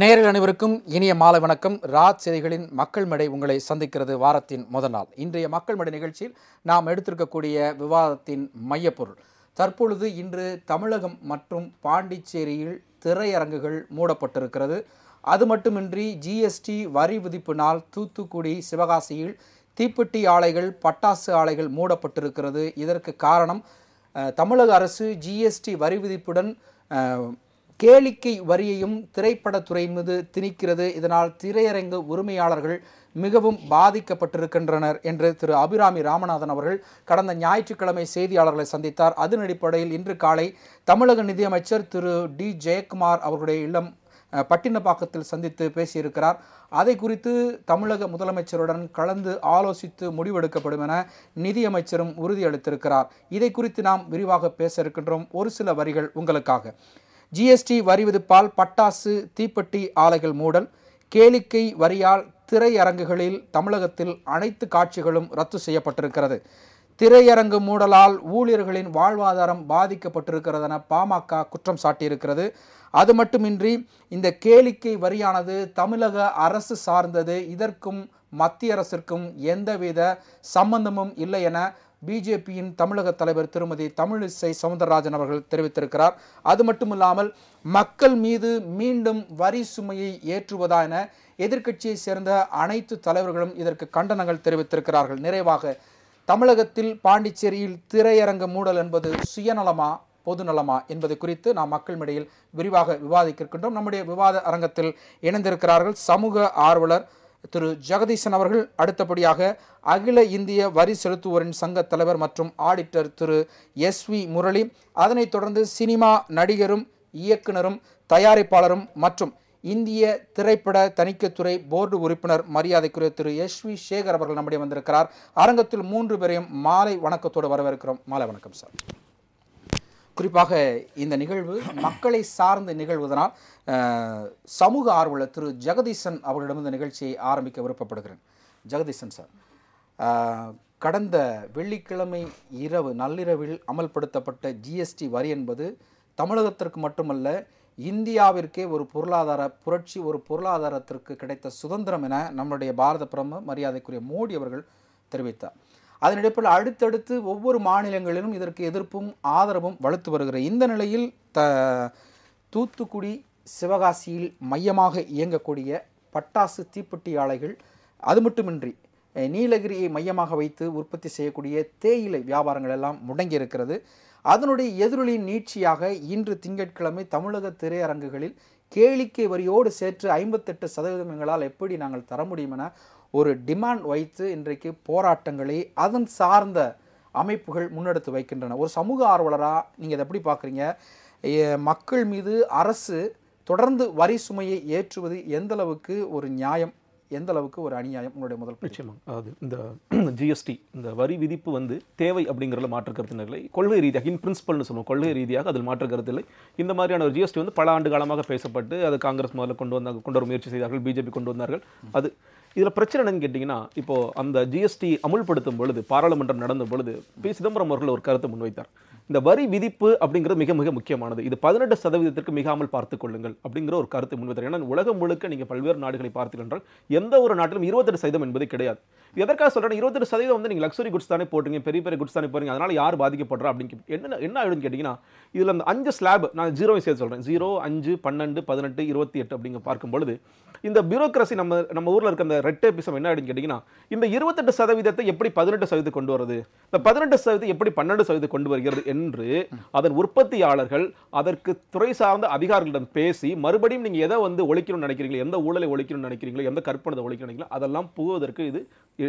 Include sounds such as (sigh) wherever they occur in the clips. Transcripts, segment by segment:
நேரில் அனைவருக்கும் இனிய மாலை வணக்கம் ராஜ் செய்திகளின் மக்கள் மடை உங்களை சந்திக்கிறது வாரத்தின் முதல் நாள் இன்றைய மக்கள் மடை நிகழ்ச்சியில் நாம் எடுத்திருக்கக்கூடிய விவாதத்தின் மையப்பொருள் தற்பொழுது இன்று தமிழகம் மற்றும் பாண்டிச்சேரியில் திரையரங்குகள் மூடப்பட்டிருக்கிறது அது மட்டுமின்றி ஜிஎஸ்டி வரி விதிப்பு நாள் தூத்துக்குடி சிவகாசியில் தீப்பெட்டி ஆலைகள் பட்டாசு ஆலைகள் மூடப்பட்டிருக்கிறது இதற்கு காரணம் தமிழக அரசு ஜிஎஸ்டி வரி விதிப்புடன் கேளிக்கை வரியையும் திரைப்படத்துறை மீது திணிக்கிறது இதனால் திரையரங்கு உரிமையாளர்கள் மிகவும் பாதிக்கப்பட்டிருக்கின்றனர் என்று திரு அபிராமி ராமநாதன் அவர்கள் கடந்த ஞாயிற்றுக்கிழமை செய்தியாளர்களை சந்தித்தார் அதன் அடிப்படையில் இன்று காலை தமிழக நிதியமைச்சர் திரு டி ஜெயக்குமார் அவர்களுடைய இல்லம் பட்டினப்பாக்கத்தில் சந்தித்து பேசியிருக்கிறார் அதை குறித்து தமிழக முதலமைச்சருடன் கலந்து ஆலோசித்து முடிவெடுக்கப்படும் என நிதியமைச்சரும் உறுதியளித்திருக்கிறார் இதை குறித்து நாம் விரிவாக பேச இருக்கின்றோம் ஒரு சில வரிகள் உங்களுக்காக ஜிஎஸ்டி வரி விதிப்பால் பட்டாசு தீப்பெட்டி ஆலைகள் மூடல் கேளிக்கை வரியால் திரையரங்குகளில் தமிழகத்தில் அனைத்து காட்சிகளும் ரத்து செய்யப்பட்டிருக்கிறது திரையரங்கு மூடலால் ஊழியர்களின் வாழ்வாதாரம் பாதிக்கப்பட்டிருக்கிறது என பாமக குற்றம் சாட்டியிருக்கிறது அது மட்டுமின்றி இந்த கேளிக்கை வரியானது தமிழக அரசு சார்ந்தது இதற்கும் மத்திய அரசிற்கும் எந்தவித சம்பந்தமும் இல்லை என பிஜேபியின் தமிழக தலைவர் திருமதி தமிழிசை சவுந்தரராஜன் அவர்கள் தெரிவித்திருக்கிறார் அது மட்டுமில்லாமல் மக்கள் மீது மீண்டும் வரி சுமையை ஏற்றுவதா என எதிர்க்கட்சியை சேர்ந்த அனைத்து தலைவர்களும் இதற்கு கண்டனங்கள் தெரிவித்திருக்கிறார்கள் நிறைவாக தமிழகத்தில் பாண்டிச்சேரியில் திரையரங்க மூடல் என்பது சுயநலமா பொதுநலமா என்பது குறித்து நாம் இடையில் விரிவாக விவாதிக்கின்றோம் நம்முடைய விவாத அரங்கத்தில் இணைந்திருக்கிறார்கள் சமூக ஆர்வலர் திரு ஜெகதீசன் அவர்கள் அடுத்தபடியாக அகில இந்திய வரி செலுத்துவோரின் சங்க தலைவர் மற்றும் ஆடிட்டர் திரு எஸ் வி முரளி அதனைத் தொடர்ந்து சினிமா நடிகரும் இயக்குனரும் தயாரிப்பாளரும் மற்றும் இந்திய திரைப்பட தணிக்கைத்துறை போர்டு உறுப்பினர் மரியாதைக்குரிய திரு எஸ் வி சேகர் அவர்கள் நம்முடைய வந்திருக்கிறார் அரங்கத்தில் மூன்று பேரையும் மாலை வணக்கத்தோடு வரவேற்கிறோம் மாலை வணக்கம் சார் குறிப்பாக இந்த நிகழ்வு மக்களை சார்ந்து நிகழ்வதனால் சமூக ஆர்வலர் திரு ஜெகதீசன் அவர்களிடம் இந்த நிகழ்ச்சியை ஆரம்பிக்க விருப்பப்படுகிறேன் ஜெகதீசன் சார் கடந்த வெள்ளிக்கிழமை இரவு நள்ளிரவில் அமல்படுத்தப்பட்ட ஜிஎஸ்டி வரி என்பது தமிழகத்திற்கு மட்டுமல்ல இந்தியாவிற்கே ஒரு பொருளாதார புரட்சி ஒரு பொருளாதாரத்திற்கு கிடைத்த சுதந்திரம் என நம்முடைய பாரத பிரதமர் மரியாதைக்குரிய மோடி அவர்கள் தெரிவித்தார் அதனடிப்பில் அடுத்தடுத்து ஒவ்வொரு மாநிலங்களிலும் இதற்கு எதிர்ப்பும் ஆதரவும் வலுத்து வருகிற இந்த நிலையில் த தூத்துக்குடி சிவகாசியில் மையமாக இயங்கக்கூடிய பட்டாசு தீப்பெட்டி ஆலைகள் அது மட்டுமின்றி நீலகிரியை மையமாக வைத்து உற்பத்தி செய்யக்கூடிய தேயிலை வியாபாரங்கள் எல்லாம் முடங்கி இருக்கிறது அதனுடைய எதிரொலியின் நீட்சியாக இன்று திங்கட்கிழமை தமிழக திரையரங்குகளில் கேளிக்கை வரியோடு சேர்த்து ஐம்பத்தெட்டு சதவீதம் எங்களால் எப்படி நாங்கள் தர முடியும் என ஒரு டிமாண்ட் வைத்து இன்றைக்கு போராட்டங்களை அதன் சார்ந்த அமைப்புகள் முன்னெடுத்து வைக்கின்றன ஒரு சமூக ஆர்வலராக நீங்கள் அதை எப்படி பார்க்குறீங்க மக்கள் மீது அரசு தொடர்ந்து வரி சுமையை ஏற்றுவது எந்தளவுக்கு ஒரு நியாயம் எந்த அளவுக்கு ஒரு அநியாயம் உங்களுடைய முதல் நிச்சயமாக அதாவது இந்த ஜிஎஸ்டி (clears throat) இந்த வரி விதிப்பு வந்து தேவை அப்படிங்கிறதுல மாற்று கருத்தினர்களை கொள்கை ரீதியாக இன் பிரின்சிபல்னு சொல்லுவோம் கொள்கை ரீதியாக அதில் மாற்று இல்லை இந்த மாதிரியான ஒரு ஜிஎஸ்டி வந்து பல ஆண்டு காலமாக பேசப்பட்டு அது காங்கிரஸ் முதல்ல கொண்டு வந்தாங்க கொண்டு வர முயற்சி செய்தார்கள் பிஜேபி கொண்டு வந்தார்கள் அது இதில் பிரச்சனை என்னன்னு கேட்டிங்கன்னா இப்போ அந்த ஜிஎஸ்டி அமுல்படுத்தும் பொழுது பாராளுமன்றம் நடந்த பொழுது பி சிதம்பரம் அவர்கள் ஒரு கருத்தை முன்வைத்தார் இந்த வரி விதிப்பு அப்படிங்கிறது மிக மிக முக்கியமானது இது பதினெட்டு சதவீதத்திற்கு மிகாமல் பார்த்துக் கொள்ளுங்கள் அப்படிங்கிற ஒரு கருத்தை முன்வைத்தார் ஏன்னா உலகம் முழுக்க நீங்கள் பல்வேறு நாடுகளை பார்த்துக்கின்றால் எந்த ஒரு நாட்டிலும் இருபத்தெட்டு சதவீதம் என்பது கிடையாது எதற்காக சொல்கிறேன் இருபத்தெட்டு சதவீதம் வந்து நீங்கள் லக்ஸரி குட்ஸ் தானே போட்டுங்க பெரிய பெரிய குட்ஸ் தானே போகிறீங்க அதனால் யார் பாதிக்கப்படுறா அப்படின்னு என்ன என்ன ஆயிடும்னு கேட்டிங்கன்னா இதில் அந்த அஞ்சு ஸ்லாப் நான் ஜீரோவை சேர்த்து சொல்கிறேன் ஜீரோ அஞ்சு பன்னெண்டு பதினெட்டு இருபத்தி எட்டு அப்படிங்க பார்க்கும்பொழுது இந்த பியூரோக்ரஸி நம்ம நம்ம ஊரில் இருக்க அந்த ரெட்டேபிசம் என்ன அப்படின்னு கேட்டிங்கன்னா இந்த இருபத்தெட்டு சதவீதத்தை எப்படி பதினெட்டு சதவீதம் கொண்டு வருது இந்த பதினெட்டு சதவீதம் எப்படி பன்னெண்டு சதவீதம் கொண்டு வருகிறது என்று அதன் உற்பத்தியாளர்கள் அதற்கு துறை சார்ந்த அதிகாரிகளிடம் பேசி மறுபடியும் நீங்கள் எதை வந்து ஒழிக்கணும்னு நினைக்கிறீங்களோ எந்த ஊழலை ஒழிக்கணும்னு நினைக்கிறீங்களோ எந்த கற்பனை ஒழிக்கணும் அதெல்லாம் போவதற்கு இது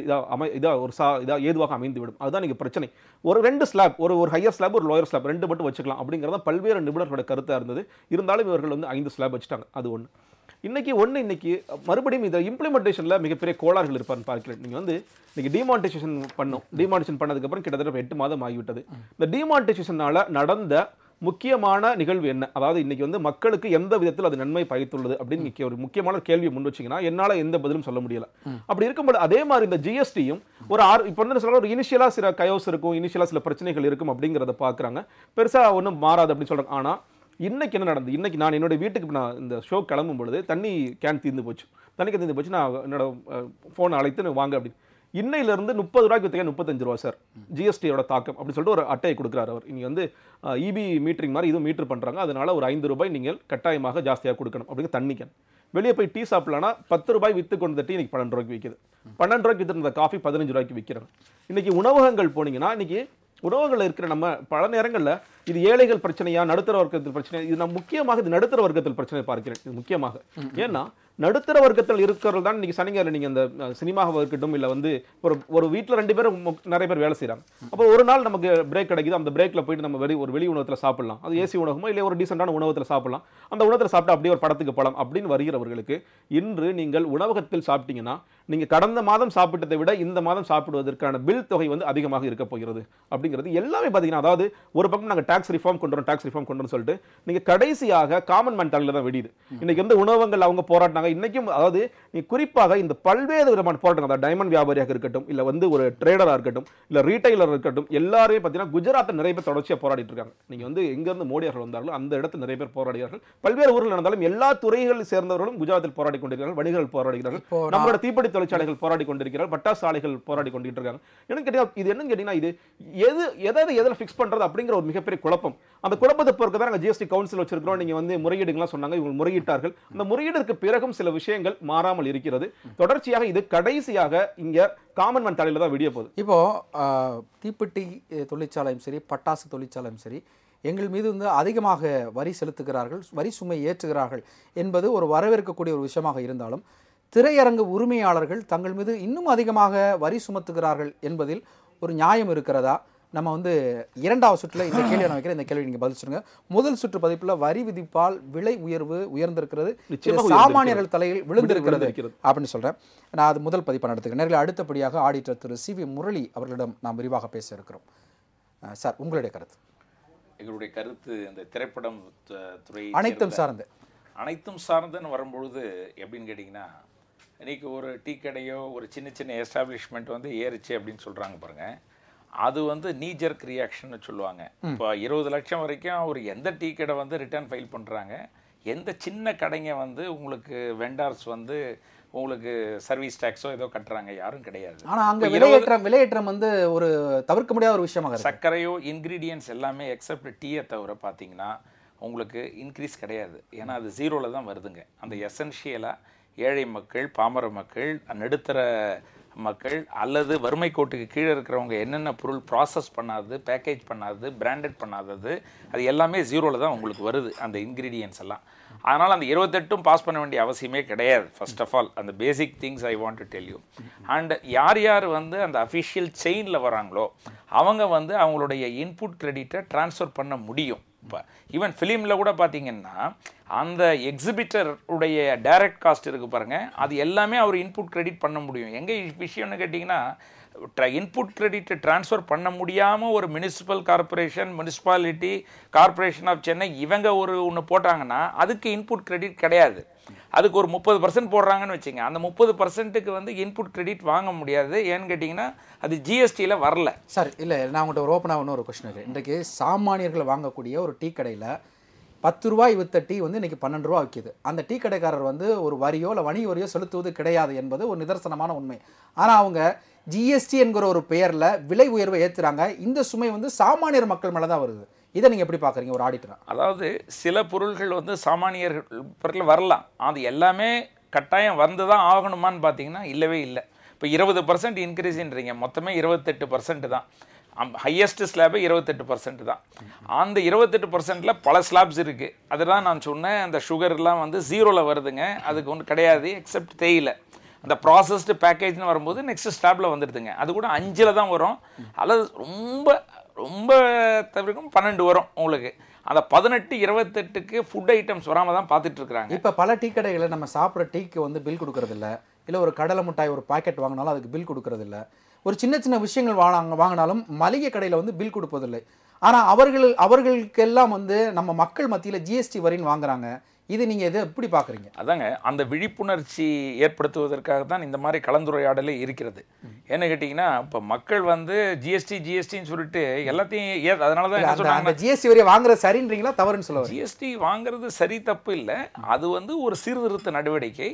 இதாக அமை இதாக ஒரு சா இதாக ஏதுவாக அமைந்துவிடும் அதுதான் நீங்கள் பிரச்சனை ஒரு ரெண்டு ஸ்லாப் ஒரு ஒரு ஹையர் ஸ்லாப் ஒரு லோயர் ஸ்லாப் ரெண்டு மட்டும் வச்சுக்கலாம் அப்படிங்கிறத பல்வேறு நிபுணர்களோட கருத்தாக இருந்தது இருந்தாலும் இவர்கள் வந்து ஐந்து ஸ்லாப் வச்சுட்டாங்க அது ஒன்று இன்றைக்கி ஒன்று இன்றைக்கி மறுபடியும் இதை இம்ப்ளிமெண்டேஷனில் மிகப்பெரிய கோளாறுகள் இருப்பான்னு பார்க்கிறேன் நீங்கள் வந்து இன்றைக்கி டிமான்டேஷன் பண்ணும் டிமான்டேஷன் பண்ணதுக்கப்புறம் கிட்டத்தட்ட எட்டு மாதம் ஆகிவிட்டது இந்த டிமான்டேஷனால் நடந்த முக்கியமான நிகழ்வு என்ன அதாவது இன்றைக்கி வந்து மக்களுக்கு எந்த விதத்தில் அது நன்மை பயத்துள்ளது அப்படின்னு ஒரு முக்கியமான கேள்வி முன் வச்சிங்கன்னா என்னால் எந்த பதிலும் சொல்ல முடியல அப்படி இருக்கும்போது அதே மாதிரி இந்த ஜிஎஸ்டியும் ஒரு ஆறு இப்போ வந்து சொல்ல ஒரு இனிஷியலாக சில கயோஸ் இருக்கும் இனிஷியலாக சில பிரச்சனைகள் இருக்கும் அப்படிங்கிறத பார்க்குறாங்க பெருசாக ஒன்றும் மாறாது அப்படின்னு சொல்கிறாங்க ஆனால் இன்றைக்கி என்ன நடந்து இன்றைக்கி நான் என்னுடைய வீட்டுக்கு நான் இந்த ஷோ கிளம்பும் பொழுது தண்ணி கேன் தீர்ந்து போச்சு தண்ணி தீர்ந்து போச்சு நான் என்னோட ஃபோனை அழைத்து வாங்க அப்படின்னு இன்னையிலிருந்து முப்பது ரூபாய்க்கு வித்தீங்க முப்பத்தஞ்சு ரூபா சார் ஜிஎஸ்டியோட தாக்கம் அப்படின்னு சொல்லிட்டு ஒரு அட்டையை கொடுக்குறாரு அவர் நீங்கள் வந்து இபி மீட்டரிங் e மாதிரி இதுவும் மீட்டர் பண்ணுறாங்க அதனால் ஒரு ஐந்து ரூபாய் நீங்கள் கட்டாயமாக ஜாஸ்தியாக கொடுக்கணும் அப்படிங்க கேன் வெளியே போய் டீ சாப்பிடலன்னா பத்து ரூபாய் விற்று கொண்டு டீ இன்றைக்கி பன்னெண்டு ரூபாய்க்கு விற்கிது பன்னெண்டு ரூபாய்க்கு விற்றுருந்த காஃபி பதினஞ்சு ரூபாய்க்கு விற்கிறாங்க இன்றைக்கி உணவகங்கள் போனீங்கன்னா இன்றைக்கி உணவுகளில் இருக்கிற நம்ம பல நேரங்களில் இது ஏழைகள் பிரச்சனையா நடுத்தர வர்க்கத்தில் பிரச்சனை இது நான் முக்கியமாக இது நடுத்தர வர்க்கத்தில் பிரச்சனை பார்க்கிறேன் இது முக்கியமாக ஏன்னா நடுத்தர வர்க்கத்தில் இருக்கிறது தான் நீங்கள் சனிங்காரில் நீங்கள் அந்த சினிமாவாக இருக்கட்டும் இல்லை வந்து ஒரு ஒரு வீட்டில் ரெண்டு பேரும் நிறைய பேர் வேலை செய்கிறாங்க அப்போ ஒரு நாள் நமக்கு பிரேக் கிடைக்குது அந்த பிரேக்கில் போயிட்டு நம்ம வெளி ஒரு வெளி உணவத்தில் சாப்பிட்லாம் அது ஏசி உணவுமோ இல்லை ஒரு டீசெண்டான உணவத்தில் சாப்பிடலாம் அந்த உணவத்தில் சாப்பிட்டா அப்படியே ஒரு படத்துக்கு படம் அப்படின்னு வருகிறவர்களுக்கு இன்று நீங்கள் உணவகத்தில் சாப்பிட்டீங்கன்னா நீங்கள் கடந்த மாதம் சாப்பிட்டதை விட இந்த மாதம் சாப்பிடுவதற்கான பில் தொகை வந்து அதிகமாக இருக்க போகிறது அப்படிங்கிறது எல்லாமே பார்த்தீங்கன்னா அதாவது ஒரு பக்கம் நாங்கள் டேக்ஸ் ரிஃபார்ம் கொண்டு வரோம் டேக்ஸ் ரிஃபார்ம் கொண்டு சொல்லிட்டு நீங்கள் கடைசியாக காமன் மேன் தலையில் தான் வெடியுது இன்றைக்கி வந்து உணவங்கள் அவங்க போராட்டினாங்க இன்றைக்கும் அதாவது நீ குறிப்பாக இந்த பல்வேறு விதமான போராட்டங்கள் அதாவது டைமண்ட் வியாபாரியாக இருக்கட்டும் இல்லை வந்து ஒரு ட்ரேடராக இருக்கட்டும் இல்லை ரீட்டைலர் இருக்கட்டும் எல்லாரையும் பார்த்தீங்கன்னா குஜராத்தில் நிறைய பேர் தொடர்ச்சியாக போராடிட்டு இருக்காங்க நீங்கள் வந்து எங்கேருந்து மோடியார்கள் வந்தார்களோ அந்த இடத்துல நிறைய பேர் போராடுகிறார்கள் பல்வேறு ஊரில் நடந்தாலும் எல்லா துறைகளை சேர்ந்தவர்களும் குஜராத்தில் போராடி கொண்டிருக்கிறார்கள் வணிகர்கள் போராடுகிறார்கள் நம்மளோட தீப்பெட்டி தொழிற்சாலைகள் போராடி கொண்டிருக்கிறார்கள் பட்டாசாலைகள் போராடி கொண்டிட்டு இருக்காங்க என்னன்னு கேட்டீங்கன்னா இது என்னன்னு கேட்டீங்கன்னா இது எது எதாவது எதில் ஃபிக்ஸ் பண்ணுறது அப்படிங்கிற ஒரு மிகப்பெரிய குழப்பம் அந்த குழப்பத்தை பொறுக்க தான் நாங்கள் ஜிஎஸ்டி கவுன்சில் வச்சிருக்கிறோம் நீங்கள் வந்து முறையீடுகள்லாம் சொன்னாங்க இவங்க முறையிட்டார்கள் அந்த முறையீடுக்கு பிறகும் சில விஷயங்கள் மாறாமல் இருக்கிறது தொடர்ச்சியாக இது கடைசியாக இங்கே காமன்வெல்த் தலையில் தான் விடிய போகுது இப்போது தீப்பெட்டி தொழிற்சாலையும் சரி பட்டாசு தொழிற்சாலையும் சரி எங்கள் மீது வந்து அதிகமாக வரி செலுத்துகிறார்கள் வரி சுமை ஏற்றுகிறார்கள் என்பது ஒரு வரவேற்கக்கூடிய ஒரு விஷயமாக இருந்தாலும் திரையரங்கு உரிமையாளர்கள் தங்கள் மீது இன்னும் அதிகமாக வரி சுமத்துகிறார்கள் என்பதில் ஒரு நியாயம் இருக்கிறதா நம்ம வந்து இரண்டாவது சுற்றில் இந்த கேள்வி நான் வைக்கிற இந்த கேள்வி நீங்கள் பதில் சொல்லுங்க முதல் சுற்று பதிப்பில் வரி விதிப்பால் விலை உயர்வு உயர்ந்திருக்கிறது சாமானியர்கள் தலையில் விழுந்திருக்கிறது அப்படின்னு சொல்கிறேன் நான் அது முதல் பதிப்பை நடத்துக்கிறேன் நேரில் அடுத்தபடியாக ஆடிட்டர் திரு சி வி முரளி அவர்களிடம் நாம் விரிவாக பேச இருக்கிறோம் சார் உங்களுடைய கருத்து எங்களுடைய கருத்து இந்த திரைப்படம் துறை அனைத்தும் சார்ந்த அனைத்தும் சார்ந்துன்னு வரும்பொழுது எப்படின்னு கேட்டிங்கன்னா இன்றைக்கி ஒரு டீ கடையோ ஒரு சின்ன சின்ன எஸ்டாப்ளிஷ்மெண்ட் வந்து ஏறிச்சு அப்படின்னு சொல்கிறாங்க பாருங்கள் அது வந்து நீஜர்க் ரியாக்ஷன் சொல்லுவாங்க இப்போ இருபது லட்சம் வரைக்கும் அவர் எந்த டீ கடை வந்து ரிட்டர்ன் ஃபைல் பண்ணுறாங்க எந்த சின்ன கடைங்க வந்து உங்களுக்கு வெண்டார்ஸ் வந்து உங்களுக்கு சர்வீஸ் டேக்ஸோ ஏதோ கட்டுறாங்க யாரும் கிடையாது ஆனால் அங்கே விலையேற்றம் விலையேற்றம் வந்து ஒரு தவிர்க்க முடியாத ஒரு விஷயமாக சர்க்கரையோ இன்க்ரீடியன்ஸ் எல்லாமே எக்ஸப்ட் டீயை தவிர பார்த்தீங்கன்னா உங்களுக்கு இன்க்ரீஸ் கிடையாது ஏன்னா அது ஜீரோவில் தான் வருதுங்க அந்த எசென்ஷியலாக ஏழை மக்கள் பாமர மக்கள் நடுத்தர மக்கள் அல்லது வறுமை கோட்டுக்கு கீழே இருக்கிறவங்க என்னென்ன பொருள் ப்ராசஸ் பண்ணாதது பேக்கேஜ் பண்ணாதது பிராண்டட் பண்ணாதது அது எல்லாமே ஜீரோவில் தான் உங்களுக்கு வருது அந்த இன்க்ரீடியன்ஸ் எல்லாம் அதனால் அந்த இருபத்தெட்டும் பாஸ் பண்ண வேண்டிய அவசியமே கிடையாது ஃபர்ஸ்ட் ஆஃப் ஆல் அந்த basic things I want to tell you and யார் யார் வந்து அந்த அஃபிஷியல் செயினில் வராங்களோ அவங்க வந்து அவங்களுடைய இன்புட் கிரெடிட்டை ட்ரான்ஸ்ஃபர் பண்ண முடியும் இப்போ ஈவன் ஃபிலிமில் கூட பார்த்தீங்கன்னா அந்த எக்ஸிபிட்டருடைய டைரக்ட் காஸ்ட் இருக்குது பாருங்கள் அது எல்லாமே அவர் இன்புட் கிரெடிட் பண்ண முடியும் எங்கே விஷயம்னு கேட்டிங்கன்னா இன்புட் கிரெடிட் டிரான்ஸ்ஃபர் பண்ண முடியாமல் ஒரு municipal corporation municipality corporation of Chennai இவங்க ஒரு ஒன்று போட்டாங்கன்னா அதுக்கு இன்புட் கிரெடிட் கிடையாது அதுக்கு ஒரு முப்பது பர்சன்ட் போடுறாங்கன்னு வச்சுங்க அந்த முப்பது பர்சன்ட்டுக்கு வந்து இன்புட் கிரெடிட் வாங்க முடியாது ஏன்னு கேட்டிங்கன்னா அது ஜிஎஸ்டியில் வரல சார் இல்லை நான் உங்கள்கிட்ட ஒரு ஓப்பனாக ஒன்று ஒரு கொஸ்டின் இருக்குது இன்றைக்கு சாமானியர்கள் வாங்கக்கூடிய ஒரு டீ கடையில் பத்து ரூபாய் வித்த டீ வந்து இன்றைக்கி பன்னெண்டு ரூபா விற்கிது அந்த டீ கடைக்காரர் வந்து ஒரு வரியோ இல்லை வணிக வரியோ செலுத்துவது கிடையாது என்பது ஒரு நிதர்சனமான உண்மை ஆனால் அவங்க ஜிஎஸ்டி என்கிற ஒரு பெயரில் விலை உயர்வை ஏற்றுறாங்க இந்த சுமை வந்து சாமானியர் மக்கள் மேலே தான் வருது இதை நீங்கள் எப்படி பார்க்குறீங்க ஒரு ஆடிட்டராக அதாவது சில பொருள்கள் வந்து சாமானியர்கள் பொருள் வரலாம் அது எல்லாமே கட்டாயம் வந்து தான் ஆகணுமான்னு பார்த்தீங்கன்னா இல்லவே இல்லை இப்போ இருபது பர்சன்ட் இன்க்ரீஸ்ன்றீங்க மொத்தமே இருபத்தெட்டு பர்சன்ட் தான் ஹையஸ்ட் ஸ்லாபே இருபத்தெட்டு பர்சன்ட் தான் அந்த இருபத்தெட்டு பர்சன்ட்டில் பல ஸ்லாப்ஸ் இருக்குது அதுதான் நான் சொன்னேன் அந்த சுகர்லாம் வந்து ஜீரோவில் வருதுங்க அதுக்கு ஒன்று கிடையாது எக்ஸப்ட் தேயிலை இந்த ப்ராசஸ்டு பேக்கேஜ்னு வரும்போது நெக்ஸ்ட் ஸ்டாப்பில் வந்துடுதுங்க அது கூட அஞ்சில் தான் வரும் அல்லது ரொம்ப ரொம்ப தவிர்க்கும் பன்னெண்டு வரும் உங்களுக்கு அந்த பதினெட்டு இருபத்தெட்டுக்கு ஃபுட் ஐட்டம்ஸ் வராமல் தான் பார்த்துட்ருக்குறாங்க இப்போ பல டீ கடைகளை நம்ம சாப்பிட்ற டீக்கு வந்து பில் கொடுக்குறதில்ல இல்லை ஒரு கடலை மிட்டாய் ஒரு பாக்கெட் வாங்கினாலும் அதுக்கு பில் கொடுக்குறதில்ல ஒரு சின்ன சின்ன விஷயங்கள் வாங்க வாங்கினாலும் மளிகை கடையில் வந்து பில் கொடுப்பதில்லை ஆனால் அவர்கள் அவர்களுக்கெல்லாம் வந்து நம்ம மக்கள் மத்தியில் ஜிஎஸ்டி வரின்னு வாங்குறாங்க இது நீங்கள் எதை எப்படி பார்க்குறீங்க அதாங்க அந்த விழிப்புணர்ச்சி ஏற்படுத்துவதற்காக தான் இந்த மாதிரி கலந்துரையாடலே இருக்கிறது என்ன கேட்டிங்கன்னா இப்போ மக்கள் வந்து ஜிஎஸ்டி ஜிஎஸ்டின்னு சொல்லிட்டு எல்லாத்தையும் ஏ அதனால தான் ஜிஎஸ்டி வரைய வாங்குறது சரின்றீங்களா தவறுன்னு சொல்லுவாங்க ஜிஎஸ்டி வாங்குறது சரி தப்பு இல்லை அது வந்து ஒரு சீர்திருத்த நடவடிக்கை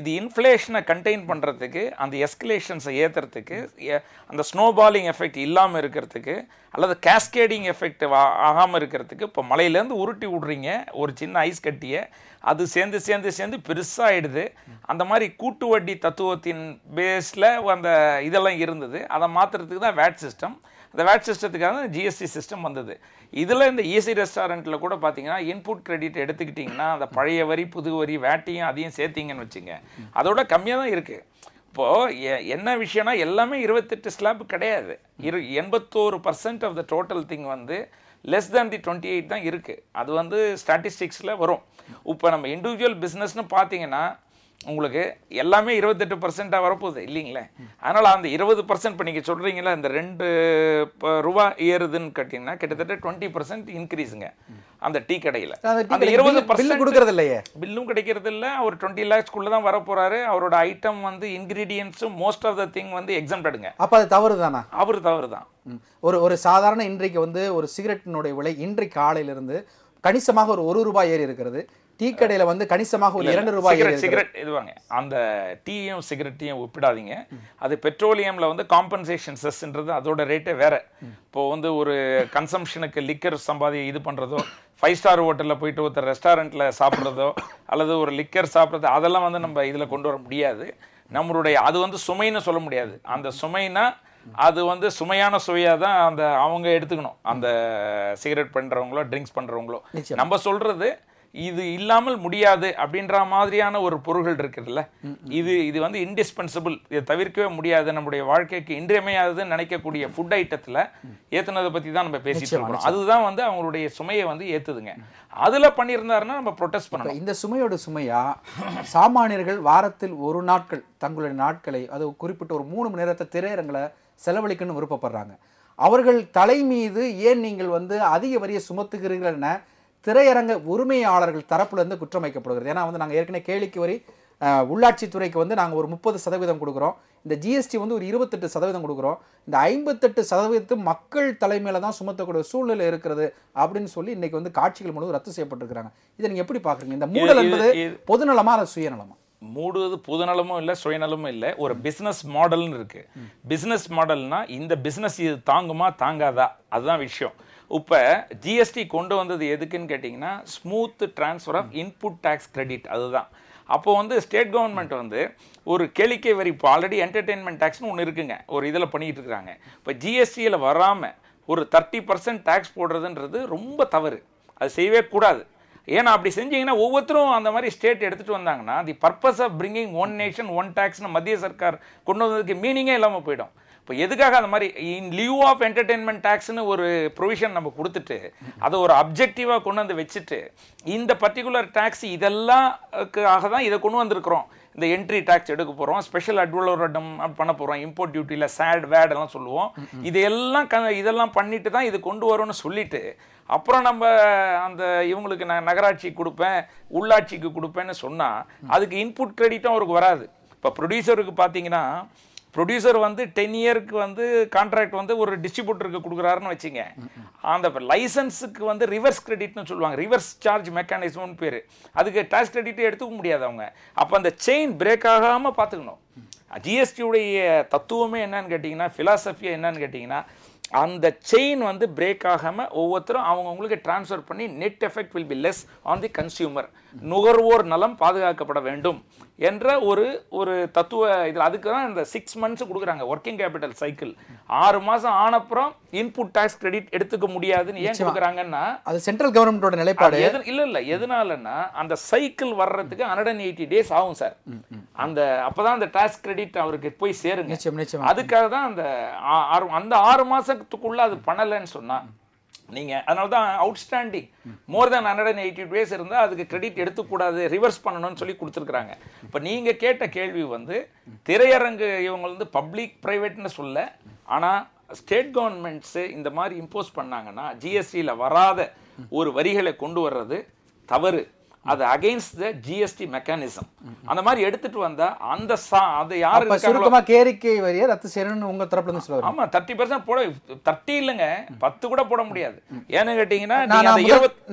இது இன்ஃப்ளேஷனை கண்டெயின் பண்ணுறதுக்கு அந்த எஸ்கலேஷன்ஸை ஏற்றுறதுக்கு அந்த ஸ்னோபாலிங் எஃபெக்ட் இல்லாமல் இருக்கிறதுக்கு அல்லது கேஸ்கேடிங் எஃபெக்ட் ஆகாமல் இருக்கிறதுக்கு இப்போ மலையிலேருந்து உருட்டி விடுறீங்க ஒரு சின்ன ஐஸ் கட்டியை அது சேர்ந்து சேர்ந்து சேர்ந்து பெருசாகிடுது அந்த மாதிரி கூட்டு வட்டி தத்துவத்தின் பேஸில் அந்த இதெல்லாம் இருந்தது அதை மாற்றுறதுக்கு தான் வேட் சிஸ்டம் அந்த வேட் சிஸ்டத்துக்காக தான் ஜிஎஸ்டி சிஸ்டம் வந்தது இதில் இந்த ஈசி e ரெஸ்டாரண்ட்டில் கூட பார்த்தீங்கன்னா இன்புட் கிரெடிட் எடுத்துக்கிட்டிங்கன்னா அந்த பழைய வரி புது வரி வேட்டையும் அதையும் சேர்த்திங்கன்னு வச்சுங்க அதோட கம்மியாக தான் இருக்குது இப்போது என்ன விஷயம்னா எல்லாமே இருபத்தெட்டு ஸ்லாப் கிடையாது இரு எண்பத்தோரு percent of the total thing வந்து less than the twenty eight தான் இருக்குது அது வந்து ஸ்டாட்டிஸ்டிக்ஸில் வரும் இப்போ நம்ம இண்டிவிஜுவல் பிஸ்னஸ்னு பார்த்தீங்கன்னா உங்களுக்கு எல்லாமே இருபத்தெட்டு பர்சென்ட்டாக வரப்போகுது இல்லைங்களே அதனால் அந்த இருபது பர்சன்ட் இப்போ நீங்கள் சொல்கிறீங்களா இந்த ரெண்டு இப்போ ரூபா ஏறுதுன்னு கேட்டிங்கன்னா கிட்டத்தட்ட டுவெண்ட்டி பர்சன்ட் இன்க்ரீஸுங்க அந்த டீ கடையில் அந்த இருபது பர்சன்ட் கொடுக்கறது இல்லையே பில்லும் கிடைக்கிறது இல்லை அவர் டுவெண்ட்டி லேக்ஸ்க்குள்ளே தான் வர போகிறாரு அவரோட ஐட்டம் வந்து இன்க்ரீடியன்ஸும் மோஸ்ட் ஆஃப் த திங் வந்து எக்ஸாம்பிடுங்க அப்போ அது தவறு தானா அவர் தவறு தான் ஒரு ஒரு சாதாரண இன்றைக்கு வந்து ஒரு சிகரெட்டினுடைய விலை இன்றைக்கு காலையிலிருந்து கணிசமாக ஒரு ஒரு ரூபாய் ஏறி இருக்கிறது டீ கடையில் வந்து கணிசமாக ஒரு இரண்டு ரூபாய் சிகரெட் இதுவாங்க அந்த டீயும் சிகரெட்டையும் ஒப்பிடாதீங்க அது பெட்ரோலியமில் வந்து காம்பன்சேஷன் செஸ்ன்றது அதோட ரேட்டே வேற இப்போது வந்து ஒரு கன்சம்ஷனுக்கு லிக்கர் சம்பாதி இது பண்ணுறதோ ஃபைவ் ஸ்டார் ஹோட்டலில் போயிட்டு ஒருத்தர் ரெஸ்டாரண்ட்டில் சாப்பிட்றதோ அல்லது ஒரு லிக்கர் சாப்பிட்றதோ அதெல்லாம் வந்து நம்ம இதில் கொண்டு வர முடியாது நம்மளுடைய அது வந்து சுமைன்னு சொல்ல முடியாது அந்த சுமைனா அது வந்து சுமையான சுவையாக தான் அந்த அவங்க எடுத்துக்கணும் அந்த சிகரெட் பண்ணுறவங்களோ ட்ரிங்க்ஸ் பண்ணுறவங்களோ நம்ம சொல்கிறது இது இல்லாமல் முடியாது அப்படின்ற மாதிரியான ஒரு பொருள்கள் இருக்குதுல்ல இது இது வந்து இன்டிஸ்பென்சபிள் இதை தவிர்க்கவே முடியாது நம்முடைய வாழ்க்கைக்கு இன்றியமையாததுன்னு நினைக்கக்கூடிய ஃபுட் ஐட்டத்தில் ஏற்றுனதை பற்றி தான் நம்ம பேசிட்டு இருக்கோம் அதுதான் வந்து அவங்களுடைய சுமையை வந்து ஏற்றுதுங்க அதில் பண்ணியிருந்தாருன்னா நம்ம ப்ரொட்டஸ்ட் பண்ணலாம் இந்த சுமையோட சுமையா சாமானியர்கள் வாரத்தில் ஒரு நாட்கள் தங்களுடைய நாட்களை அது குறிப்பிட்ட ஒரு மூணு மணி நேரத்தை திரையரங்களை செலவழிக்கணும்னு விருப்பப்படுறாங்க அவர்கள் தலை மீது ஏன் நீங்கள் வந்து அதிக வரியை சுமத்துகிறீர்கள் என திரையரங்க உரிமையாளர்கள் தரப்புலேருந்து குற்றமைக்கப்படுகிறது ஏன்னா வந்து நாங்கள் ஏற்கனவே கேளிக்கு வரி உள்ளாட்சித்துறைக்கு வந்து நாங்கள் ஒரு முப்பது சதவீதம் கொடுக்குறோம் இந்த ஜிஎஸ்டி வந்து ஒரு இருபத்தெட்டு சதவீதம் கொடுக்குறோம் இந்த ஐம்பத்தெட்டு சதவீதத்து மக்கள் தலைமையில் தான் சுமத்தக்கூடிய சூழ்நிலை இருக்கிறது அப்படின்னு சொல்லி இன்னைக்கு வந்து காட்சிகள் முழுவதும் ரத்து செய்யப்பட்டிருக்கிறாங்க இதை நீங்கள் எப்படி பார்க்குறீங்க இந்த மூடல் என்பது பொதுநலமா அல்லது சுயநலமா மூடுவது புதுநலமும் இல்லை சுயநலமும் இல்லை ஒரு பிஸ்னஸ் மாடல்னு இருக்குது பிஸ்னஸ் மாடல்னா இந்த பிஸ்னஸ் இது தாங்குமா தாங்காதா அதுதான் விஷயம் இப்போ ஜிஎஸ்டி கொண்டு வந்தது எதுக்குன்னு கேட்டிங்கன்னா smooth transfer of input tax credit அதுதான் அப்போது வந்து ஸ்டேட் கவர்மெண்ட் வந்து ஒரு கேளிக்கை வரி இப்போ ஆல்ரெடி என்டர்டெயின்மெண்ட் டேக்ஸ்னு ஒன்று இருக்குங்க ஒரு இதில் பண்ணிகிட்டு இருக்கிறாங்க இப்போ ஜிஎஸ்டியில் வராமல் ஒரு தேர்ட்டி பர்சன்ட் டேக்ஸ் போடுறதுன்றது ரொம்ப தவறு அது செய்யவே கூடாது ஏன்னா அப்படி செஞ்சீங்கன்னா ஒவ்வொருத்தரும் அந்த மாதிரி ஸ்டேட் எடுத்துகிட்டு வந்தாங்கன்னா the purpose of bringing one nation one டேக்ஸ்னு மத்திய சர்க்கார் கொண்டு வந்ததுக்கு மீனிங்கே இல்லாமல் போயிடும் இப்போ எதுக்காக அந்த மாதிரி இன் லீவ் ஆஃப் என்டர்டெயின்மெண்ட் டேக்ஸ்னு ஒரு ப்ரொவிஷன் நம்ம கொடுத்துட்டு அதை ஒரு அப்ஜெக்டிவாக கொண்டு வந்து வச்சுட்டு இந்த பர்டிகுலர் டேக்ஸ் இதெல்லாம் ஆக தான் இதை கொண்டு வந்திருக்கிறோம் இந்த என்ட்ரி டேக்ஸ் எடுக்க போகிறோம் ஸ்பெஷல் அட்வலோரடம் பண்ண போகிறோம் இம்போர்ட் டியூட்டியில் சேட் வேட் எல்லாம் சொல்லுவோம் இதையெல்லாம் க இதெல்லாம் பண்ணிட்டு தான் இது கொண்டு வரும்னு சொல்லிட்டு அப்புறம் நம்ம அந்த இவங்களுக்கு நான் நகராட்சி கொடுப்பேன் உள்ளாட்சிக்கு கொடுப்பேன்னு சொன்னால் அதுக்கு இன்புட் கிரெடிட்டும் அவருக்கு வராது இப்போ ப்ரொடியூசருக்கு பார்த்தீங்கன்னா ப்ரொடியூசர் வந்து டென் இயருக்கு வந்து கான்ட்ராக்ட் வந்து ஒரு டிஸ்ட்ரிபியூட்டருக்கு கொடுக்குறாருன்னு வச்சுங்க அந்த லைசன்ஸுக்கு வந்து ரிவர்ஸ் கிரெடிட்னு சொல்லுவாங்க ரிவர்ஸ் சார்ஜ் மெக்கானிசம்னு பேர் அதுக்கு டாக்ஸ் கிரெடிட்டே எடுத்துக்க முடியாது அவங்க அப்போ அந்த செயின் பிரேக் ஆகாமல் பார்த்துக்கணும் ஜிஎஸ்டியுடைய தத்துவமே என்னன்னு கேட்டிங்கன்னா ஃபிலாசபியை என்னன்னு கேட்டிங்கன்னா அந்த செயின் வந்து பிரேக் ஆகாமல் ஒவ்வொருத்தரும் அவங்கவுங்களுக்கு டிரான்ஸ்ஃபர் பண்ணி net effect will be less on the consumer நுகர்வோர் நலம் பாதுகாக்கப்பட வேண்டும் என்ற ஒரு ஒரு தத்துவ இதில் அதுக்கு தான் இந்த சிக்ஸ் மந்த்ஸ் கொடுக்குறாங்க ஒர்க்கிங் கேபிட்டல் சைக்கிள் ஆறு மாதம் ஆனப்புறம் இன்புட் டேக்ஸ் கிரெடிட் எடுத்துக்க முடியாதுன்னு ஏன் கொடுக்குறாங்கன்னா அது சென்ட்ரல் கவர்மெண்ட்டோட நிலைப்பாடு எது இல்லை இல்லை எதனாலன்னா அந்த சைக்கிள் வர்றதுக்கு ஹண்ட்ரட் அண்ட் எயிட்டி டேஸ் ஆகும் சார் அந்த அப்பதான் அந்த டாக்ஸ் கிரெடிட் அவருக்கு போய் சேருங்க அதுக்காக தான் அந்த ஆறு அந்த ஆறு மாசத்துக்குள்ள அது பண்ணலைன்னு சொன்னா நீங்க அதனால தான் outstanding more than hundred and eighty days இருந்தால் அதுக்கு கிரெடிட் எடுத்துக்கூடாது ரிவர்ஸ் பண்ணணும்னு சொல்லி கொடுத்துருக்குறாங்க இப்போ நீங்கள் கேட்ட கேள்வி வந்து திரையரங்கு இவங்க வந்து பப்ளிக் ப்ரைவேட்னு சொல்ல ஆனால் ஸ்டேட் கவர்மெண்ட்ஸு இந்த மாதிரி இம்போஸ் பண்ணாங்கன்னா ஜிஎஸ்டியில் வராத ஒரு வரிகளை கொண்டு வர்றது தவறு அது அகைன்ஸ்ட் த ஜிஎஸ்டி மெக்கானிசம் அந்த மாதிரி எடுத்துட்டு வந்தா அந்த அது யாரு சுருக்கமா கேரிக்கை வரிய ரத்து செய்யணும்னு உங்க தரப்புல இருந்து சொல்லுவாங்க ஆமா தேர்ட்டி பர்சன்ட் போட தேர்ட்டி இல்லைங்க பத்து கூட போட முடியாது ஏன்னு கேட்டீங்கன்னா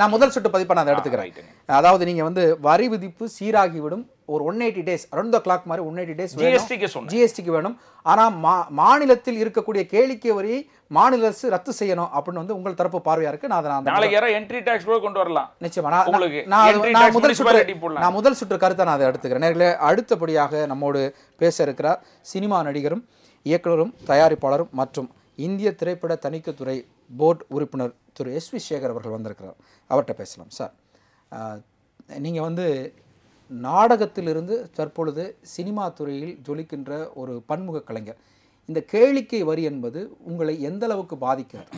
நான் முதல் சுட்டு பதிப்பா நான் அதை எடுத்துக்கிறேன் அதாவது நீங்க வந்து வரி விதிப்பு சீராகிவிடும் ஒரு one eighty days around the clock மாதிரி ஒன் எயிட்டி டேஸ் ஜிஎஸ்டிக்கு ஜிஎஸ்டிக்கு வேணும் ஆனால் மா மாநிலத்தில் இருக்கக்கூடிய கேளிக்கை வரி மாநில அரசு ரத்து செய்யணும் அப்படின்னு வந்து உங்கள் தரப்பு பார்வையா இருக்கு நான் நான் நாளைக்கு யாரோ என்ட்ரி கூட கொண்டு வரலாம் நிச்சயமா நான் நான் முதல் சுற்று நான் முதல் சுற்று கருத்தை நான் அதை எடுத்துக்கிறேன் நேர்களே அடுத்தபடியாக நம்மோடு பேச இருக்கிறார் சினிமா நடிகரும் இயக்குனரும் தயாரிப்பாளரும் மற்றும் இந்திய திரைப்பட தணிக்கைத்துறை போர்டு உறுப்பினர் திரு எஸ் வி சேகர் அவர்கள் வந்திருக்கிறார் அவர்கிட்ட பேசலாம் சார் நீங்கள் வந்து நாடகத்திலிருந்து தற்பொழுது சினிமா துறையில் ஜொலிக்கின்ற ஒரு பன்முக கலைஞர் இந்த கேளிக்கை வரி என்பது உங்களை எந்த அளவுக்கு பாதிக்கிறது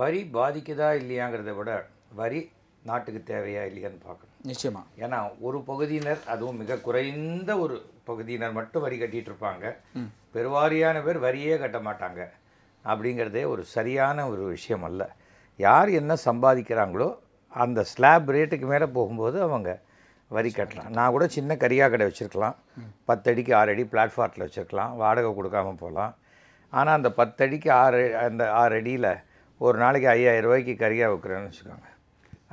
வரி பாதிக்குதா இல்லையாங்கிறத விட வரி நாட்டுக்கு தேவையா இல்லையான்னு பார்க்கணும் நிச்சயமா ஏன்னா ஒரு பகுதியினர் அதுவும் மிக குறைந்த ஒரு பகுதியினர் மட்டும் வரி கட்டிகிட்டு இருப்பாங்க பெருவாரியான பேர் வரியே கட்ட மாட்டாங்க அப்படிங்கிறதே ஒரு சரியான ஒரு விஷயம் அல்ல யார் என்ன சம்பாதிக்கிறாங்களோ அந்த ஸ்லாப் ரேட்டுக்கு மேலே போகும்போது அவங்க வரி கட்டலாம் நான் கூட சின்ன கரியா கடை வச்சுருக்கலாம் பத்தடிக்கு ஆறு அடி பிளாட்ஃபார்ட்டில் வச்சுருக்கலாம் வாடகை கொடுக்காம போகலாம் ஆனால் அந்த பத்தடிக்கு ஆறு அந்த ஆறு அடியில் ஒரு நாளைக்கு ஐயாயிரம் ரூபாய்க்கு கரியா வைக்கிறேன்னு வச்சுக்கோங்க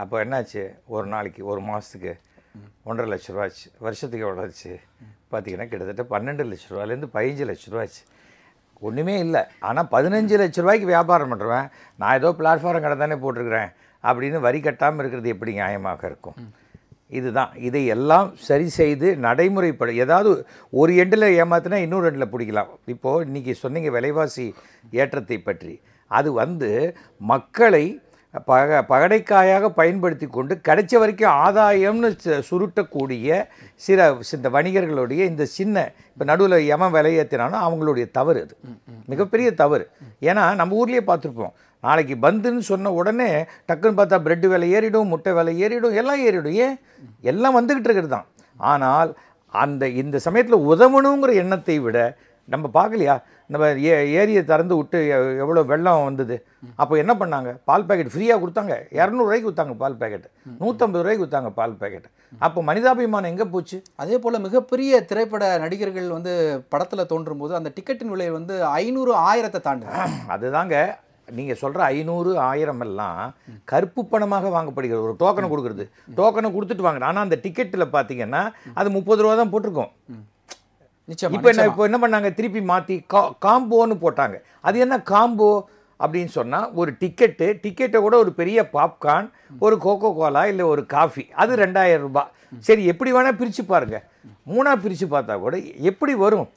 அப்போ என்னாச்சு ஒரு நாளைக்கு ஒரு மாதத்துக்கு ஒன்றரை லட்ச ரூபாச்சு வருஷத்துக்கு எவ்வளோ ஆச்சு பார்த்திங்கன்னா கிட்டத்தட்ட பன்னெண்டு லட்ச ரூபாலேருந்து பதினஞ்சு லட்ச ரூபாச்சு ஒன்றுமே இல்லை ஆனால் பதினஞ்சு லட்ச ரூபாய்க்கு வியாபாரம் பண்ணுறேன் நான் ஏதோ பிளாட்ஃபாரம் கடை தானே போட்டிருக்கிறேன் அப்படின்னு வரி கட்டாமல் இருக்கிறது எப்படி நியாயமாக இருக்கும் இதுதான் இதை எல்லாம் சரி செய்து நடைமுறைப்பட ஏதாவது ஒரு எண்டில் ஏமாத்தினா இன்னொரு எண்டில் பிடிக்கலாம் இப்போது இன்றைக்கி சொன்னீங்க விலைவாசி ஏற்றத்தை பற்றி அது வந்து மக்களை பக பகடைக்காயாக பயன்படுத்தி கொண்டு கிடைச்ச வரைக்கும் ஆதாயம்னு சுருட்டக்கூடிய சில இந்த வணிகர்களுடைய இந்த சின்ன இப்போ நடுவில் எமன் விலையேற்றினாலும் அவங்களுடைய தவறு அது மிகப்பெரிய தவறு ஏன்னா நம்ம ஊர்லேயே பார்த்துருப்போம் நாளைக்கு பந்துன்னு சொன்ன உடனே டக்குன்னு பார்த்தா பிரெட்டு விலை ஏறிடும் முட்டை விலை ஏறிடும் எல்லாம் ஏறிடும் ஏன் எல்லாம் வந்துக்கிட்டு இருக்கிறது தான் ஆனால் அந்த இந்த சமயத்தில் உதவணுங்கிற எண்ணத்தை விட நம்ம பார்க்கலையா நம்ம ஏ ஏரியை திறந்து விட்டு எவ்வளோ வெள்ளம் வந்தது அப்போ என்ன பண்ணாங்க பால் பேக்கெட் ஃப்ரீயாக கொடுத்தாங்க இரநூறுவாய்க்கு கொடுத்தாங்க பால் பேக்கெட் நூற்றம்பது ரூபாய்க்கு கொடுத்தாங்க பால் பேக்கெட் அப்போ மனிதாபிமானம் எங்கே போச்சு அதே போல் மிகப்பெரிய திரைப்பட நடிகர்கள் வந்து படத்தில் தோன்றும் போது அந்த டிக்கெட்டின் விலை வந்து ஐநூறு ஆயிரத்தை தாண்டு அதுதாங்க நீங்கள் சொல்கிற ஐநூறு ஆயிரம் எல்லாம் கருப்பு பணமாக வாங்கப்படுகிறது ஒரு டோக்கனை கொடுக்குறது டோக்கனை கொடுத்துட்டு வாங்க ஆனால் அந்த டிக்கெட்டில் பார்த்தீங்கன்னா அது முப்பது ரூபா தான் போட்டிருக்கோம் இப்போ என்ன இப்போ என்ன பண்ணாங்க திருப்பி மாற்றி கா காம்போன்னு போட்டாங்க அது என்ன காம்போ அப்படின்னு சொன்னால் ஒரு டிக்கெட்டு டிக்கெட்டை கூட ஒரு பெரிய பாப்கார்ன் ஒரு கோகோ கோலா இல்லை ஒரு காஃபி அது ரெண்டாயிரம் ரூபாய் சரி எப்படி வேணால் பிரித்து பாருங்கள் மூணாக பிரித்து பார்த்தா கூட எப்படி வரும்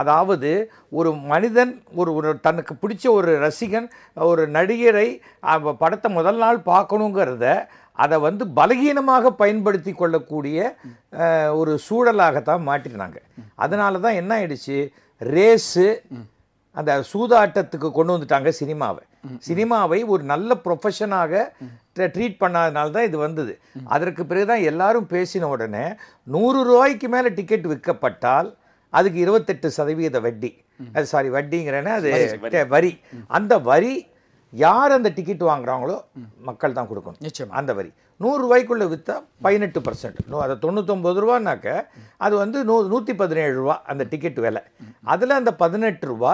அதாவது ஒரு மனிதன் ஒரு ஒரு தனக்கு பிடிச்ச ஒரு ரசிகன் ஒரு நடிகரை படத்தை முதல் நாள் பார்க்கணுங்கிறத அதை வந்து பலகீனமாக பயன்படுத்தி கொள்ளக்கூடிய ஒரு சூழலாகத்தான் மாட்டினாங்க அதனால தான் என்ன ஆயிடுச்சு ரேஸு அந்த சூதாட்டத்துக்கு கொண்டு வந்துட்டாங்க சினிமாவை சினிமாவை ஒரு நல்ல ப்ரொஃபஷனாக ட்ரீட் பண்ணாதனால தான் இது வந்தது அதற்கு பிறகு தான் எல்லாரும் பேசின உடனே நூறு ரூபாய்க்கு மேலே டிக்கெட் விற்கப்பட்டால் அதுக்கு இருபத்தெட்டு சதவீத வட்டி அது சாரி வட்டிங்கிறேன்னா அது வரி அந்த வரி யார் அந்த டிக்கெட் வாங்குறாங்களோ மக்கள் தான் கொடுக்கணும் நிச்சயம் அந்த வரி நூறுரூவாய்க்குள்ளே விற்றா பதினெட்டு பர்சன்ட் நூ அதை தொண்ணூத்தொம்பது ரூபான்னாக்க அது வந்து நூ நூற்றி பதினேழு ரூபா அந்த டிக்கெட் விலை அதில் அந்த பதினெட்டு ரூபா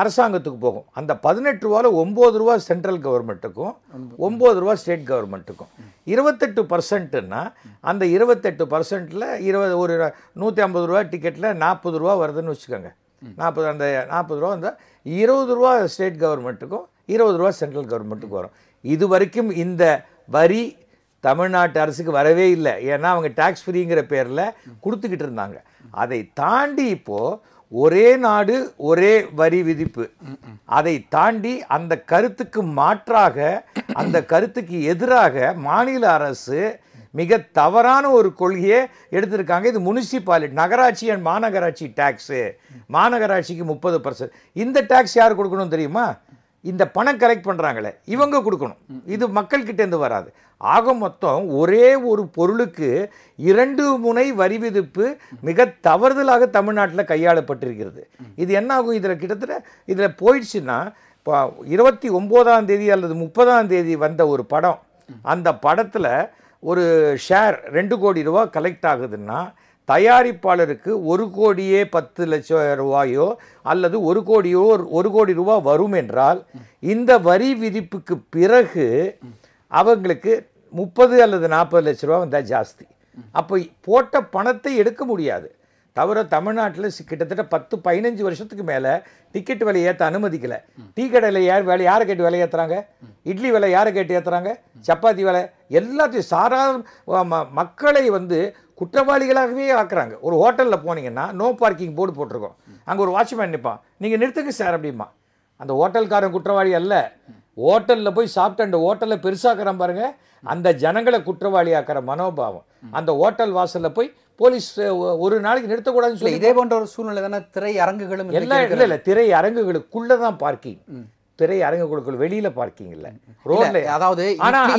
அரசாங்கத்துக்கு போகும் அந்த பதினெட்டு ரூபாவில் ஒம்பது ரூபா சென்ட்ரல் கவர்மெண்ட்டுக்கும் ஒம்பது ரூபா ஸ்டேட் கவர்மெண்ட்டுக்கும் இருபத்தெட்டு பர்சன்ட்டுன்னா அந்த இருபத்தெட்டு பர்சன்ட்டில் இருபது ஒரு நூற்றி ஐம்பது ரூபா டிக்கெட்டில் நாற்பது ரூபா வருதுன்னு வச்சுக்கோங்க நாற்பது அந்த நாற்பது ரூபா வந்தால் இருபது ரூபா ஸ்டேட் கவர்மெண்ட்டுக்கும் இருபது ரூபா சென்ட்ரல் கவர்மெண்ட்டுக்கும் வரும் இது வரைக்கும் இந்த வரி தமிழ்நாட்டு அரசுக்கு வரவே இல்லை ஏன்னா அவங்க டேக்ஸ் ஃப்ரீங்கிற பேரில் கொடுத்துக்கிட்டு இருந்தாங்க அதை தாண்டி இப்போது ஒரே நாடு ஒரே வரி விதிப்பு அதை தாண்டி அந்த கருத்துக்கு மாற்றாக அந்த கருத்துக்கு எதிராக மாநில அரசு மிக தவறான ஒரு கொள்கையை எடுத்திருக்காங்க இது முனிசிபாலிட்டி நகராட்சி அண்ட் மாநகராட்சி டேக்ஸு மாநகராட்சிக்கு முப்பது பர்சன்ட் இந்த டேக்ஸ் யார் கொடுக்கணும் தெரியுமா இந்த பணம் கலெக்ட் பண்ணுறாங்களே இவங்க கொடுக்கணும் இது மக்கள்கிட்டேருந்து வராது ஆக மொத்தம் ஒரே ஒரு பொருளுக்கு இரண்டு முனை வரி விதிப்பு மிக தவறுதலாக தமிழ்நாட்டில் கையாளப்பட்டிருக்கிறது இது என்ன ஆகும் இதில் கிட்டத்தட்ட இதில் போயிடுச்சுன்னா இப்போ இருபத்தி ஒம்போதாம் தேதி அல்லது முப்பதாம் தேதி வந்த ஒரு படம் அந்த படத்தில் ஒரு ஷேர் ரெண்டு கோடி ரூபா கலெக்ட் ஆகுதுன்னா தயாரிப்பாளருக்கு ஒரு கோடியே பத்து லட்சம் ரூபாயோ அல்லது ஒரு கோடியோ ஒரு கோடி ரூபா வரும் என்றால் இந்த வரி விதிப்புக்கு பிறகு அவங்களுக்கு முப்பது அல்லது நாற்பது லட்ச ரூபா வந்தால் ஜாஸ்தி அப்போ போட்ட பணத்தை எடுக்க முடியாது தவிர தமிழ்நாட்டில் கிட்டத்தட்ட பத்து பதினஞ்சு வருஷத்துக்கு மேலே டிக்கெட் விலை ஏற்ற அனுமதிக்கலை டீ கடையில் யார் வேலை யாரை கேட்டு விலை ஏற்றுறாங்க இட்லி விலை யாரை கேட்டு ஏற்றுறாங்க சப்பாத்தி விலை எல்லாத்தையும் சாதாரண மக்களை வந்து குற்றவாளிகளாகவே ஆக்குறாங்க ஒரு ஹோட்டலில் போனீங்கன்னா நோ பார்க்கிங் போர்டு போட்டிருக்கோம் அங்கே ஒரு வாட்ச்மேன் நிற்பான் நீங்கள் நிறுத்துங்க சார் அப்படிமா அந்த ஹோட்டல்காரன் குற்றவாளி அல்ல ஹோட்டலில் போய் சாப்பிட்டு அந்த ஹோட்டலில் பெருசாக்குறான் பாருங்க அந்த ஜனங்களை குற்றவாளி ஆக்கிற மனோபாவம் அந்த ஹோட்டல் வாசலில் போய் போலீஸ் ஒரு நாளைக்கு நிறுத்தக்கூடாதுன்னு சொல்லி இதே போன்ற ஒரு சூழ்நிலை தானே திரை அரங்குகளும் எல்லாம் இல்லை இல்லை திரை அரங்குகளுக்குள்ளே தான் பார்க்கிங் பிறை வெளியில ரோட்ல அதாவது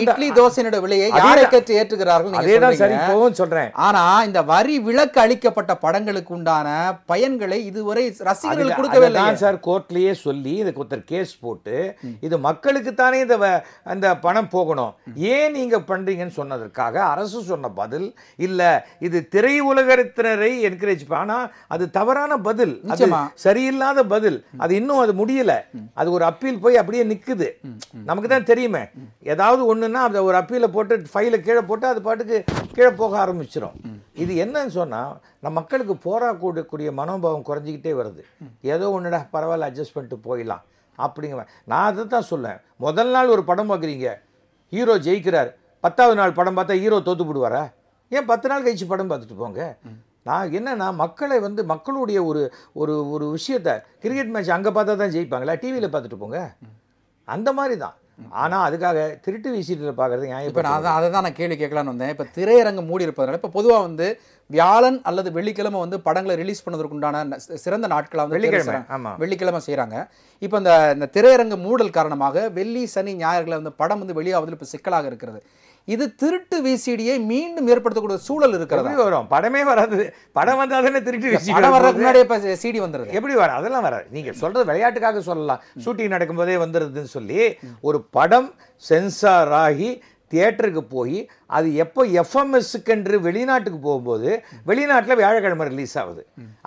இட்லி தோசையினோட விலையை யாரை ஏற்றுகிறார்கள் சரி போகும் சொல்றேன் ஆனா இந்த வரி விலக்கு அளிக்கப்பட்ட படங்களுக்கு உண்டான பயன்களை இதுவரை ரசிகர்கள் சார் கோர்ட்லயே சொல்லி இதுக்கு ஒருத்தர் கேஸ் போட்டு இது மக்களுக்கு தானே இந்த அந்த பணம் போகணும் ஏன் நீங்க பண்றீங்கன்னு சொன்னதற்காக அரசு சொன்ன பதில் இல்ல இது திரை உலகத்தினரை என்கரேஜ் ஆனா அது தவறான பதில் சரியில்லாத பதில் அது இன்னும் அது முடியல அது ஒரு அப்பீல் அப்பீல் போய் அப்படியே நிற்குது நமக்கு தான் தெரியுமே ஏதாவது ஒன்றுன்னா அதை ஒரு அப்பீலை போட்டு ஃபைலை கீழே போட்டு அது பாட்டுக்கு கீழே போக ஆரம்பிச்சிடும் இது என்னன்னு சொன்னால் நம்ம மக்களுக்கு கூடக்கூடிய மனோபாவம் குறைஞ்சிக்கிட்டே வருது ஏதோ ஒன்றுடா பரவாயில்ல அட்ஜஸ்ட் பண்ணிட்டு போயிடலாம் அப்படிங்க நான் அதை தான் சொல்லேன் முதல் நாள் ஒரு படம் பார்க்குறீங்க ஹீரோ ஜெயிக்கிறார் பத்தாவது நாள் படம் பார்த்தா ஹீரோ தோத்து போடுவாரா ஏன் பத்து நாள் கழிச்சு படம் பார்த்துட்டு போங்க நான் என்னென்னா மக்களை வந்து மக்களுடைய ஒரு ஒரு ஒரு விஷயத்தை கிரிக்கெட் மேட்ச் அங்கே பார்த்தா தான் ஜெயிப்பாங்களா டிவியில் பார்த்துட்டு போங்க அந்த மாதிரி தான் ஆனால் அதுக்காக திருட்டு வீசிட்டு பார்க்குறது ஏன் இப்போ நான் அதை தான் நான் கேள்வி கேட்கலான்னு வந்தேன் இப்போ திரையரங்கம் மூடி இருப்பதனால இப்போ பொதுவாக வந்து வியாழன் அல்லது வெள்ளிக்கிழமை வந்து படங்களை ரிலீஸ் பண்ணுவதற்குண்டான சிறந்த நாட்களாக வந்து வெள்ளிக்கிழமை ஆமாம் வெள்ளிக்கிழமை செய்கிறாங்க இப்போ இந்த இந்த திரையரங்கு மூடல் காரணமாக வெள்ளி சனி ஞாயிறுகளை வந்து படம் வந்து வெளியாவதில் இப்போ சிக்கலாக இருக்கிறது இது திருட்டு விசிடியை மீண்டும் ஏற்படுத்தக்கூடிய சூழல் இருக்கிறது வரும் படமே வராது படம் வந்தால் திருட்டு விசிடி படம் வர்றதுக்கு முன்னாடியே இப்போ சிடி வந்துடுது எப்படி வர அதெல்லாம் வராது நீங்கள் சொல்கிறது விளையாட்டுக்காக சொல்லலாம் ஷூட்டிங் நடக்கும்போதே வந்துடுதுன்னு சொல்லி ஒரு படம் சென்சார் ஆகி தியேட்டருக்கு போய் அது எப்போ எஃப்எம்எஸ்க்கென்று வெளிநாட்டுக்கு போகும்போது வெளிநாட்டில் வியாழக்கிழமை ரிலீஸ் ஆகுது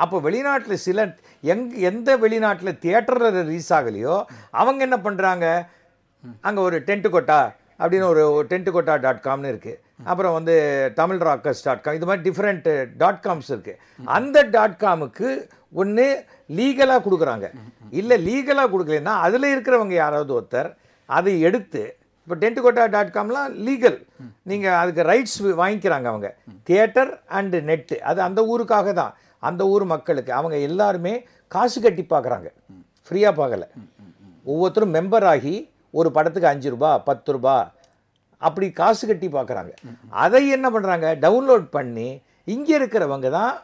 அப்போ வெளிநாட்டில் சில எங் எந்த வெளிநாட்டில் தியேட்டரில் ரிலீஸ் ஆகலையோ அவங்க என்ன பண்ணுறாங்க அங்கே ஒரு டென்ட்டு கொட்டா அப்படின்னு ஒரு டென்ட் கோட்டா டாட் காம்னு இருக்குது அப்புறம் வந்து தமிழ் ராக்கர்ஸ் டாட் காம் இது மாதிரி டிஃப்ரெண்ட் டாட் காம்ஸ் இருக்குது அந்த டாட் காமுக்கு ஒன்று லீகலாக கொடுக்குறாங்க இல்லை லீகலாக கொடுக்கலன்னா அதில் இருக்கிறவங்க யாராவது ஒருத்தர் அதை எடுத்து இப்போ டென்ட் கோட்டா டாட் காம்லாம் லீகல் நீங்கள் அதுக்கு ரைட்ஸ் வாங்கிக்கிறாங்க அவங்க தியேட்டர் அண்டு நெட்டு அது அந்த ஊருக்காக தான் அந்த ஊர் மக்களுக்கு அவங்க எல்லாருமே காசு கட்டி பார்க்குறாங்க ஃப்ரீயாக பார்க்கல ஒவ்வொருத்தரும் மெம்பர் ஆகி ஒரு படத்துக்கு அஞ்சு ரூபா பத்து ரூபா அப்படி காசு கட்டி பார்க்குறாங்க அதை என்ன பண்ணுறாங்க டவுன்லோட் பண்ணி இங்கே இருக்கிறவங்க தான்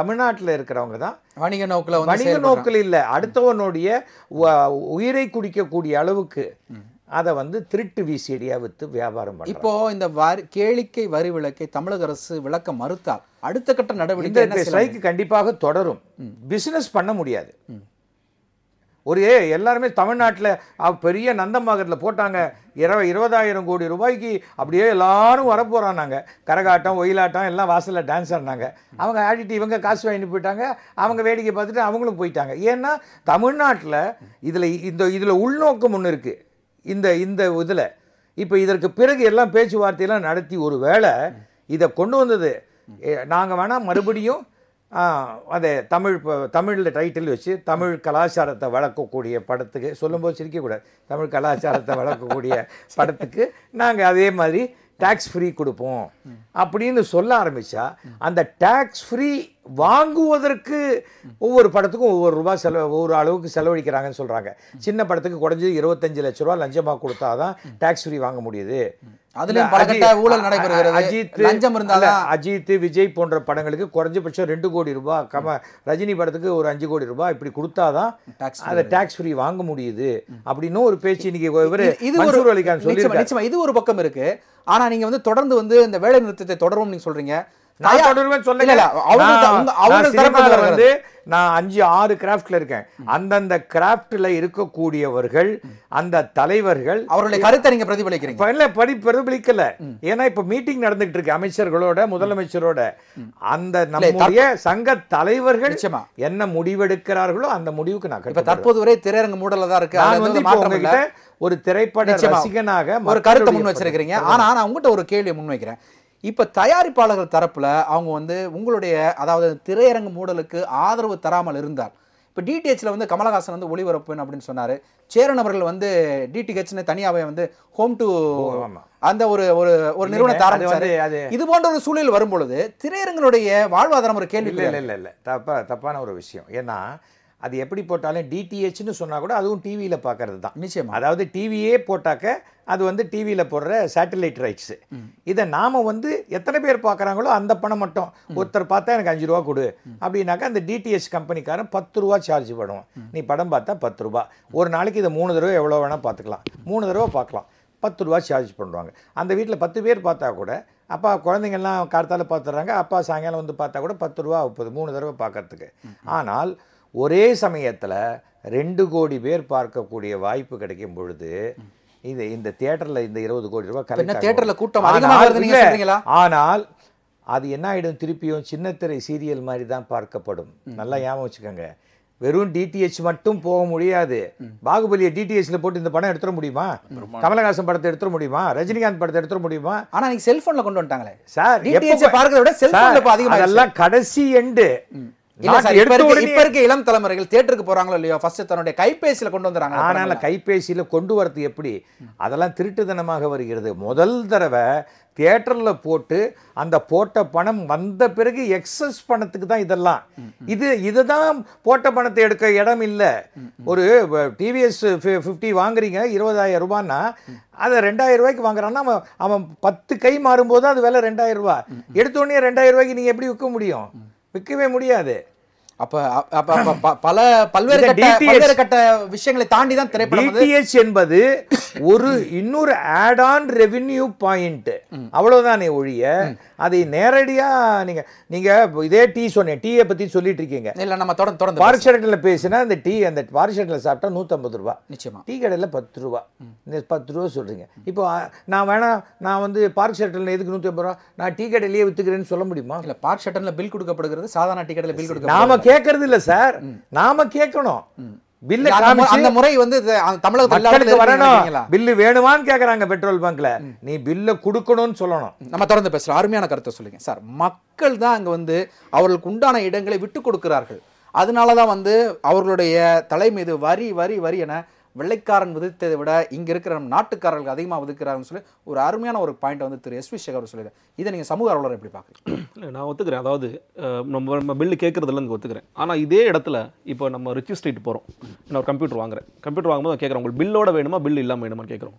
தமிழ்நாட்டில் இருக்கிறவங்க தான் வணிக நோக்கில் வணிக நோக்கில் இல்லை அடுத்தவனுடைய உயிரை குடிக்கக்கூடிய அளவுக்கு அதை வந்து திருட்டு விசிடியாக விற்று வியாபாரம் பண்ணி இப்போ இந்த வரி கேளிக்கை வரி விளக்கை தமிழக அரசு விளக்க மறுத்தால் அடுத்த கட்ட நடவடிக்கை ஸ்ட்ரைக்கு கண்டிப்பாக தொடரும் பிஸ்னஸ் பண்ண முடியாது ஒரு எல்லாருமே தமிழ்நாட்டில் பெரிய நந்தம்பாக்கத்தில் போட்டாங்க இரவ இருபதாயிரம் கோடி ரூபாய்க்கு அப்படியே எல்லாரும் நாங்கள் கரகாட்டம் ஒயிலாட்டம் எல்லாம் வாசலில் டான்ஸ் ஆடினாங்க அவங்க ஆடிட்டு இவங்க காசு வாங்கிட்டு போயிட்டாங்க அவங்க வேடிக்கை பார்த்துட்டு அவங்களும் போயிட்டாங்க ஏன்னா தமிழ்நாட்டில் இதில் இந்த இதில் உள்நோக்கம் ஒன்று இருக்குது இந்த இந்த இதில் இப்போ இதற்கு பிறகு எல்லாம் பேச்சுவார்த்தையெல்லாம் நடத்தி ஒரு வேளை இதை கொண்டு வந்தது நாங்கள் வேணால் மறுபடியும் அதே தமிழ் இப்போ தமிழில் டைட்டில் வச்சு தமிழ் கலாச்சாரத்தை வளர்க்கக்கூடிய படத்துக்கு சொல்லும்போது சிரிக்கக்கூடாது தமிழ் கலாச்சாரத்தை வளர்க்கக்கூடிய (laughs) படத்துக்கு நாங்கள் அதே மாதிரி டேக்ஸ் ஃப்ரீ கொடுப்போம் அப்படின்னு சொல்ல ஆரம்பித்தா அந்த டேக்ஸ் ஃப்ரீ வாங்குவதற்கு ஒவ்வொரு படத்துக்கும் ஒவ்வொரு ரூபாய் செலவு ஒவ்வொரு அளவுக்கு செலவழிக்கிறாங்கன்னு சொல்கிறாங்க சின்ன படத்துக்கு குறைஞ்சது இருபத்தஞ்சு லட்ச ரூபா லஞ்சமாக கொடுத்தா தான் டேக்ஸ் ஃப்ரீ வாங்க முடியுது அஜித் இருந்தாலும் அஜித் விஜய் போன்ற படங்களுக்கு குறைஞ்சபட்சம் ரெண்டு கோடி ரூபாய் கம ரஜினி படத்துக்கு ஒரு அஞ்சு கோடி ரூபாய் இப்படி கொடுத்தாதான் அதை டாக்ஸ் ஃப்ரீ வாங்க முடியுது அப்படின்னு ஒரு பேச்சு இன்னைக்கு இது ஒரு அலிகான் சொல்லி இது ஒரு பக்கம் இருக்கு ஆனா நீங்க வந்து தொடர்ந்து வந்து இந்த வேலை நிறுத்தத்தை தொடரும் நீங்க சொல்றீங்க நான் தொடருவேன் சொல்லல வந்து நான் அஞ்சு ஆறு கிராஃப்ட்ல இருக்கேன் அந்தந்த கிராஃப்ட்ல இருக்கக்கூடியவர்கள் அந்த தலைவர்கள் அவருடைய கருத்தை நீங்க பிரதிபலிக்கிறீங்க இல்ல படி பிரதிபலிக்கல ஏன்னா இப்ப மீட்டிங் நடந்துகிட்டு இருக்கு அமைச்சர்களோட முதலமைச்சரோட அந்த நம்முடைய சங்க தலைவர்கள் என்ன முடிவெடுக்கிறார்களோ அந்த முடிவுக்கு நான் இப்ப தற்போது வரை திரையரங்கு மூடல தான் இருக்கு நான் வந்து உங்ககிட்ட ஒரு திரைப்பட ரசிகனாக ஒரு கருத்தை முன் வச்சிருக்கிறீங்க ஆனா நான் உங்ககிட்ட ஒரு கேள்வி வைக்கிறேன் இப்போ தயாரிப்பாளர்கள் தரப்பில் அவங்க வந்து உங்களுடைய அதாவது திரையரங்கு மூடலுக்கு ஆதரவு தராமல் இருந்தார் இப்போ டிடிஹெச்சில் வந்து கமலஹாசன் வந்து ஒளிபரப்பு அப்படின்னு சொன்னார் சேரன் அவர்கள் வந்து டிடிஹெச்னு தனியாகவே வந்து ஹோம் டு அந்த ஒரு ஒரு ஒரு நிறுவனத்தை இது போன்ற ஒரு சூழல் வரும்பொழுது திரையரங்களுடைய வாழ்வாதாரம் ஒரு கேள்வி இல்லை இல்லை இல்லை தப்பா தப்பான ஒரு விஷயம் ஏன்னா அது எப்படி போட்டாலும் டிடிஹெச்னு சொன்னால் கூட அதுவும் டிவியில் பார்க்கறது தான் நிச்சயம் அதாவது டிவியே போட்டாக்க அது வந்து டிவியில் போடுற சேட்டலைட் ரைட்ஸு இதை நாம் வந்து எத்தனை பேர் பார்க்குறாங்களோ அந்த பணம் மட்டும் ஒருத்தர் பார்த்தா எனக்கு அஞ்சு ரூபா கொடு அப்படின்னாக்கா அந்த டிடிஹெச் கம்பெனிக்காரன் பத்து ரூபா சார்ஜ் பண்ணுவோம் நீ படம் பார்த்தா பத்து ரூபா ஒரு நாளைக்கு இதை மூணு தடவை எவ்வளோ வேணால் பார்த்துக்கலாம் மூணு தடவை பார்க்கலாம் பத்து ரூபா சார்ஜ் பண்ணுவாங்க அந்த வீட்டில் பத்து பேர் பார்த்தா கூட அப்பா குழந்தைங்கள்லாம் கார்த்தால் பார்த்துட்றாங்க அப்பா சாயங்காலம் வந்து பார்த்தா கூட பத்து ரூபா முப்பது மூணு தடவை பார்க்கறதுக்கு ஆனால் ஒரே சமயத்தில் ரெண்டு கோடி பேர் பார்க்கக்கூடிய வாய்ப்பு கிடைக்கும் பொழுது இது இந்த தியேட்டரில் இந்த இருபது கோடி ரூபாய் தியேட்டரில் கூட்டம் ஆனால் அது என்ன ஆகிடும் திருப்பியும் சின்னத்திரை சீரியல் மாதிரி தான் பார்க்கப்படும் நல்லா ஞாபகம் வச்சுக்கோங்க வெறும் டிடிஹெச் மட்டும் போக முடியாது பாகுபலியை டிடிஹெச்ல போட்டு இந்த படம் எடுத்துட முடியுமா கமலஹாசன் படத்தை எடுத்துட முடியுமா ரஜினிகாந்த் படத்தை எடுத்துட முடியுமா ஆனா நீங்க செல்போன்ல கொண்டு வந்துட்டாங்களே சார் டிடிஹெச் பார்க்கறத விட செல்போன்ல அதிகமா அதெல்லாம் கடைசி எண்டு இப்ப இருக்க இளம் தலைமுறைகள் தியேட்டருக்கு போறாங்களோ இல்லையோ ஃபர்ஸ்ட் தன்னுடைய கைபேசியில கொண்டு வந்துறாங்க ஆனால கைபேசியில கொண்டு வரது எப்படி அதெல்லாம் திருட்டுத்தனமாக வருகிறது முதல் தடவை தியேட்டரில் போட்டு அந்த போட்ட பணம் வந்த பிறகு எக்ஸஸ் பணத்துக்கு தான் இதெல்லாம் இது இதுதான் போட்ட பணத்தை எடுக்க இடம் இல்லை ஒரு டிவிஎஸ் ஃபிஃப்டி வாங்குறீங்க இருபதாயிரம் ரூபான்னா அதை ரெண்டாயிரம் ரூபாய்க்கு வாங்குறான்னா அவன் பத்து கை மாறும்போது அது விலை ரெண்டாயிரம் ரூபாய் எடுத்த உடனே ரெண்டாயிரம் ரூபாய்க்கு நீங்க எப்படி விற்க முடியும் விற்கவே முடியாது அப்ப பல பல்வேறு பல்வேறு கட்ட விஷயங்களை தாண்டி தான் திரைப்படம் என்பது ஒரு இன்னொரு ஆட் ஆன் ரெவின்யூ பாயிண்ட் அவ்வளவுதானே ஒழிய அதை நேரடியா நீங்க நீங்க இதே டீ சொன்னேன் டீயை பத்தி சொல்லிட்டு இருக்கீங்க இல்ல நம்ம தொடர்ந்து தொடர்ந்து பாரிசேட்டில் பேசினா அந்த டீ அந்த பாரிசேட்டில் சாப்பிட்டா நூற்றம்பது ரூபாய் நிச்சயமா டீ கடையில பத்து ரூபா இந்த பத்து ரூபா சொல்றீங்க இப்போ நான் வேணா நான் வந்து பார்க் ஷட்டலில் எதுக்கு நூற்றி ஐம்பது ரூபா நான் டீ கடையிலேயே வித்துக்கிறேன்னு சொல்ல முடியுமா இல்லை பார்க் ஷட்டலில் பில் கொடுக்கப்படுகிறது சாதாரண டீ கடையில பில் கொடுக்க நாம கேட்கறது இல்லை சார் நாம கேட்கணும் பில்லு அந்த முறை வந்து தமிழகத்துக்கு வரணும் பில்லு வேணுமான்னு கேட்குறாங்க பெட்ரோல் பங்க்ல நீ பில்லை கொடுக்கணும்னு சொல்லணும் நம்ம தொடர்ந்து பேசுகிறோம் அருமையான கருத்தை சொல்லுங்க சார் மக்கள் தான் அங்கே வந்து அவர்களுக்கு உண்டான இடங்களை விட்டு கொடுக்கிறார்கள் அதனால தான் வந்து அவர்களுடைய தலை மீது வரி வரி வரி என வெள்ளைக்காரன் விதித்ததை விட இங்கே இருக்கிற நம்ம நாட்டுக்காரர்கள் அதிகமாக விதிக்கிறாங்கன்னு சொல்லி ஒரு அருமையான ஒரு பாயிண்ட் வந்து திரு எஸ் வி சேகர் சொல்லியிருக்காரு இதை நீங்கள் சமூக அலுவலர் எப்படி பார்க்குறீங்க இல்லை நான் ஒத்துக்கிறேன் அதாவது நம்ம நம்ம பில்லு கேட்குறதுல இங்கே ஒத்துக்கிறேன் ஆனால் இதே இடத்துல இப்போ நம்ம ரிச்சி ஸ்ட்ரீட் போகிறோம் நான் ஒரு கம்ப்யூட்டர் வாங்குறேன் கம்ப்யூட்டர் வாங்கும்போது கேட்குறேன் உங்களுக்கு பில்லோட வேணுமா பில் இல்லாமல் வேணுமா கேட்குறோம்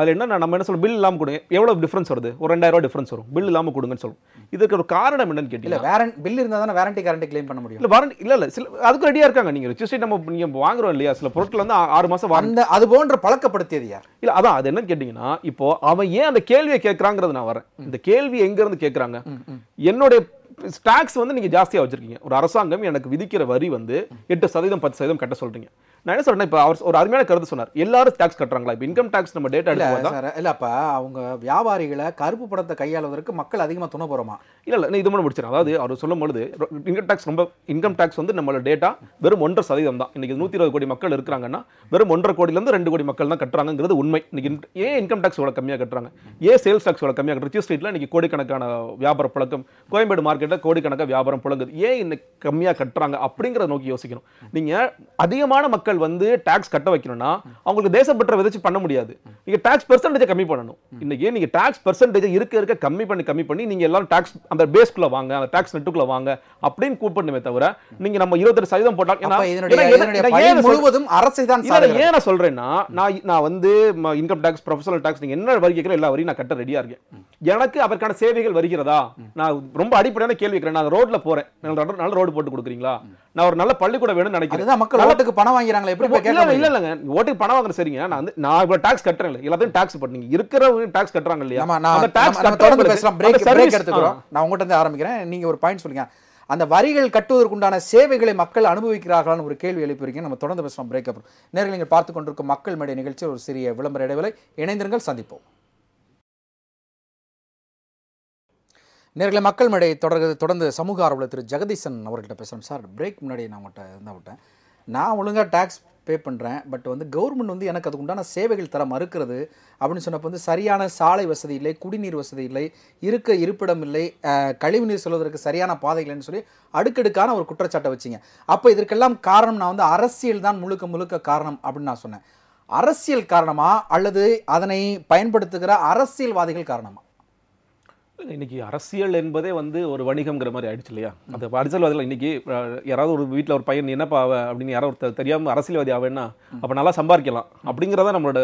அதில் என்ன நம்ம என்ன சொல்லுவோம் பில் இல்லாமல் கொடுங்க எவ்வளோ டிஃப்ரென்ஸ் வருது ஒரு ரெண்டாயிரம் டிஃப்ரென்ஸ் வரும் பில் இல்லாமல் கொடுங்கன்னு சொல்லுவோம் இதுக்கு ஒரு காரணம் என்னன்னு கேட்டீங்க வேரண்ட் பில் இருந்தால் தானே வேரண்டி கேரண்டி கிளைம் பண்ண முடியும் இல்லை வாரண்டி இல்லை இல்லை சில அதுக்கு ரெடியாக இருக்காங்க நீங்கள் ரிஜிஸ்ட்ரேட் நம்ம நீங்கள் வாங்குறோம் இல்லையா சில பொருட்கள் வந்து ஆறு மாதம் வாங்க அது போன்ற பழக்கப்படுத்தியது யார் இல்லை அதான் அது என்னன்னு கேட்டிங்கன்னா இப்போ அவன் ஏன் அந்த கேள்வியை கேட்குறாங்கிறது நான் வரேன் இந்த கேள்வி எங்கேருந்து கேட்குறாங்க என்னுடைய டாக்ஸ் வந்து நீங்கள் ஜாஸ்தியாக வச்சுருக்கீங்க ஒரு அரசாங்கம் எனக்கு விதிக்கிற வரி வந்து எட்டு சதவீதம் பத்து சதவீதம் கட்ட சொல்கிறீங்க நான் என்ன சொல்றேன் இப்போ அவர் ஒரு அருமையான கருத்து சொன்னார் எல்லாரும் டேக்ஸ் கட்டுறாங்களா இப்போ இன்கம் டேக்ஸ் நம்ம டேட்டா எடுத்து இல்லப்பா அவங்க வியாபாரிகளை கருப்பு படத்தை கையாளுவதற்கு மக்கள் அதிகமாக துணை போகிறோமா இல்லை இல்லை இது மட்டும் முடிச்சிடும் அதாவது அவர் சொல்லும் பொழுது இன்கம் டேக்ஸ் ரொம்ப இன்கம் டேக்ஸ் வந்து நம்மளோட டேட்டா வெறும் ஒன்றரை சதவீதம் தான் இன்னைக்கு நூற்றி இருபது கோடி மக்கள் இருக்கிறாங்கன்னா வெறும் ஒன்றரை கோடியிலேருந்து ரெண்டு கோடி மக்கள் தான் கட்டுறாங்கிறது உண்மை இன்னைக்கு ஏன் இன்கம் டேக்ஸ் இவ்வளோ கம்மியாக கட்டுறாங்க ஏன் சேல்ஸ் டேக்ஸ் இவ்வளோ கம்மியாக ரிச்சி ஸ்ட்ரீட்டில் இன்னைக்கு கோடிக்கணக்கான வியாபார புழக்கம் கோயம்பேடு மார்க்கெட்டில் கோடிக்கணக்காக வியாபாரம் புழங்குது ஏன் இன்னைக்கு கம்மியாக கட்டுறாங்க அப்படிங்கிறத நோக்கி யோசிக்கணும் நீங்கள் அதிகமான மக்கள் மக்கள் வந்து டாக்ஸ் கட்ட வைக்கணும்னா அவங்களுக்கு தேசப்பற்ற விதைச்சு பண்ண முடியாது நீங்கள் டாக்ஸ் பெர்சன்டேஜை கம்மி பண்ணணும் இன்றைக்கி நீங்கள் டாக்ஸ் பெர்சன்டேஜை இருக்க இருக்க கம்மி பண்ணி கம்மி பண்ணி நீங்கள் எல்லாரும் டேக்ஸ் அந்த பேஸ்க்குள்ளே வாங்க அந்த டேக்ஸ் நெட்டுக்குள்ளே வாங்க அப்படின்னு கூப்பிடணுமே தவிர நீங்கள் நம்ம இருபத்தெட்டு சதவீதம் போட்டால் முழுவதும் அரசு தான் ஏன் நான் சொல்கிறேன்னா நான் நான் வந்து இன்கம் டாக்ஸ் ப்ரொஃபஷனல் டேக்ஸ் நீங்கள் என்ன வரி கேட்குற எல்லா வரையும் நான் கட்ட ரெடியாக இருக்கேன் எனக்கு அதற்கான சேவைகள் வருகிறதா நான் ரொம்ப அடிப்படையான கேள்வி நான் ரோட்ல போறேன் நல்ல ரோடு போட்டு கொடுக்குறீங்களா நான் ஒரு நல்ல பள்ளிக்கூடம் வேணும்னு நினைக்கிறேன் மக்கள் ஓட்டுக்கு பணம் வாங்குறாங்களே எப்படி கேட்கலாம் இல்லை இல்லைங்க ஓட்டுக்கு பணம் வாங்குற சரிங்க நான் வந்து நான் இவ்வளோ டாக்ஸ் கட்டுறேன் இல்லை எல்லாத்தையும் டாக்ஸ் பண்ணுங்க இருக்கிறவங்க டாக்ஸ் கட்டுறாங்க இல்லையா நான் டாக்ஸ் தொடர்ந்து பேசலாம் பிரேக் பிரேக் எடுத்துக்கிறோம் நான் உங்கள்கிட்ட இருந்து ஆரம்பிக்கிறேன் நீங்கள் ஒரு பாயிண்ட் சொல்லுங்க அந்த வரிகள் கட்டுவதற்குண்டான சேவைகளை மக்கள் அனுபவிக்கிறார்களான்னு ஒரு கேள்வி எழுப்பியிருக்கீங்க நம்ம தொடர்ந்து பேசலாம் பிரேக் அப்புறம் நேரில் நீங்கள் பார்த்து கொண்டிருக்கும் மக்கள் மேடை நிகழ்ச்சி ஒரு சிறிய விளம்பர இடைவெளி இணைந்திருங்கள் சந்திப்போம் நேரில் மக்கள் மடை தொடர்கிறது தொடர்ந்து சமூக ஆர்வலர் திரு ஜெகதீசன் அவர்கள்ட்ட பேசுகிறேன் சார் பிரேக் முன்னாடி நான் உங்கள்கிட்ட இருந்தால் விட்டேன் நான் ஒழுங்காக டேக்ஸ் பே பண்ணுறேன் பட் வந்து கவர்மெண்ட் வந்து எனக்கு அதுக்கு உண்டான சேவைகள் தர மறுக்கிறது அப்படின்னு சொன்னப்போ வந்து சரியான சாலை வசதி இல்லை குடிநீர் வசதி இல்லை இருக்க இருப்பிடம் இல்லை கழிவுநீர் செல்வதற்கு சரியான பாதை இல்லைன்னு சொல்லி அடுக்கடுக்கான ஒரு குற்றச்சாட்டை வச்சிங்க அப்போ இதற்கெல்லாம் காரணம் நான் வந்து அரசியல் தான் முழுக்க முழுக்க காரணம் அப்படின்னு நான் சொன்னேன் அரசியல் காரணமா அல்லது அதனை பயன்படுத்துகிற அரசியல்வாதிகள் காரணமா இன்னைக்கு அரசியல் என்பதே வந்து ஒரு வணிகம்ங்கிற மாதிரி ஆயிடுச்சு இல்லையா அந்த அரசியல்வாதிகள் இன்னைக்கு யாராவது ஒரு வீட்டில் ஒரு பையன் என்னப்பா அப்படின்னு யாராவது தெரியாம அரசியல்வாதி ஆவேன்னா அப்போ நல்லா சம்பாதிக்கலாம் அப்படிங்கிறதா நம்மளோட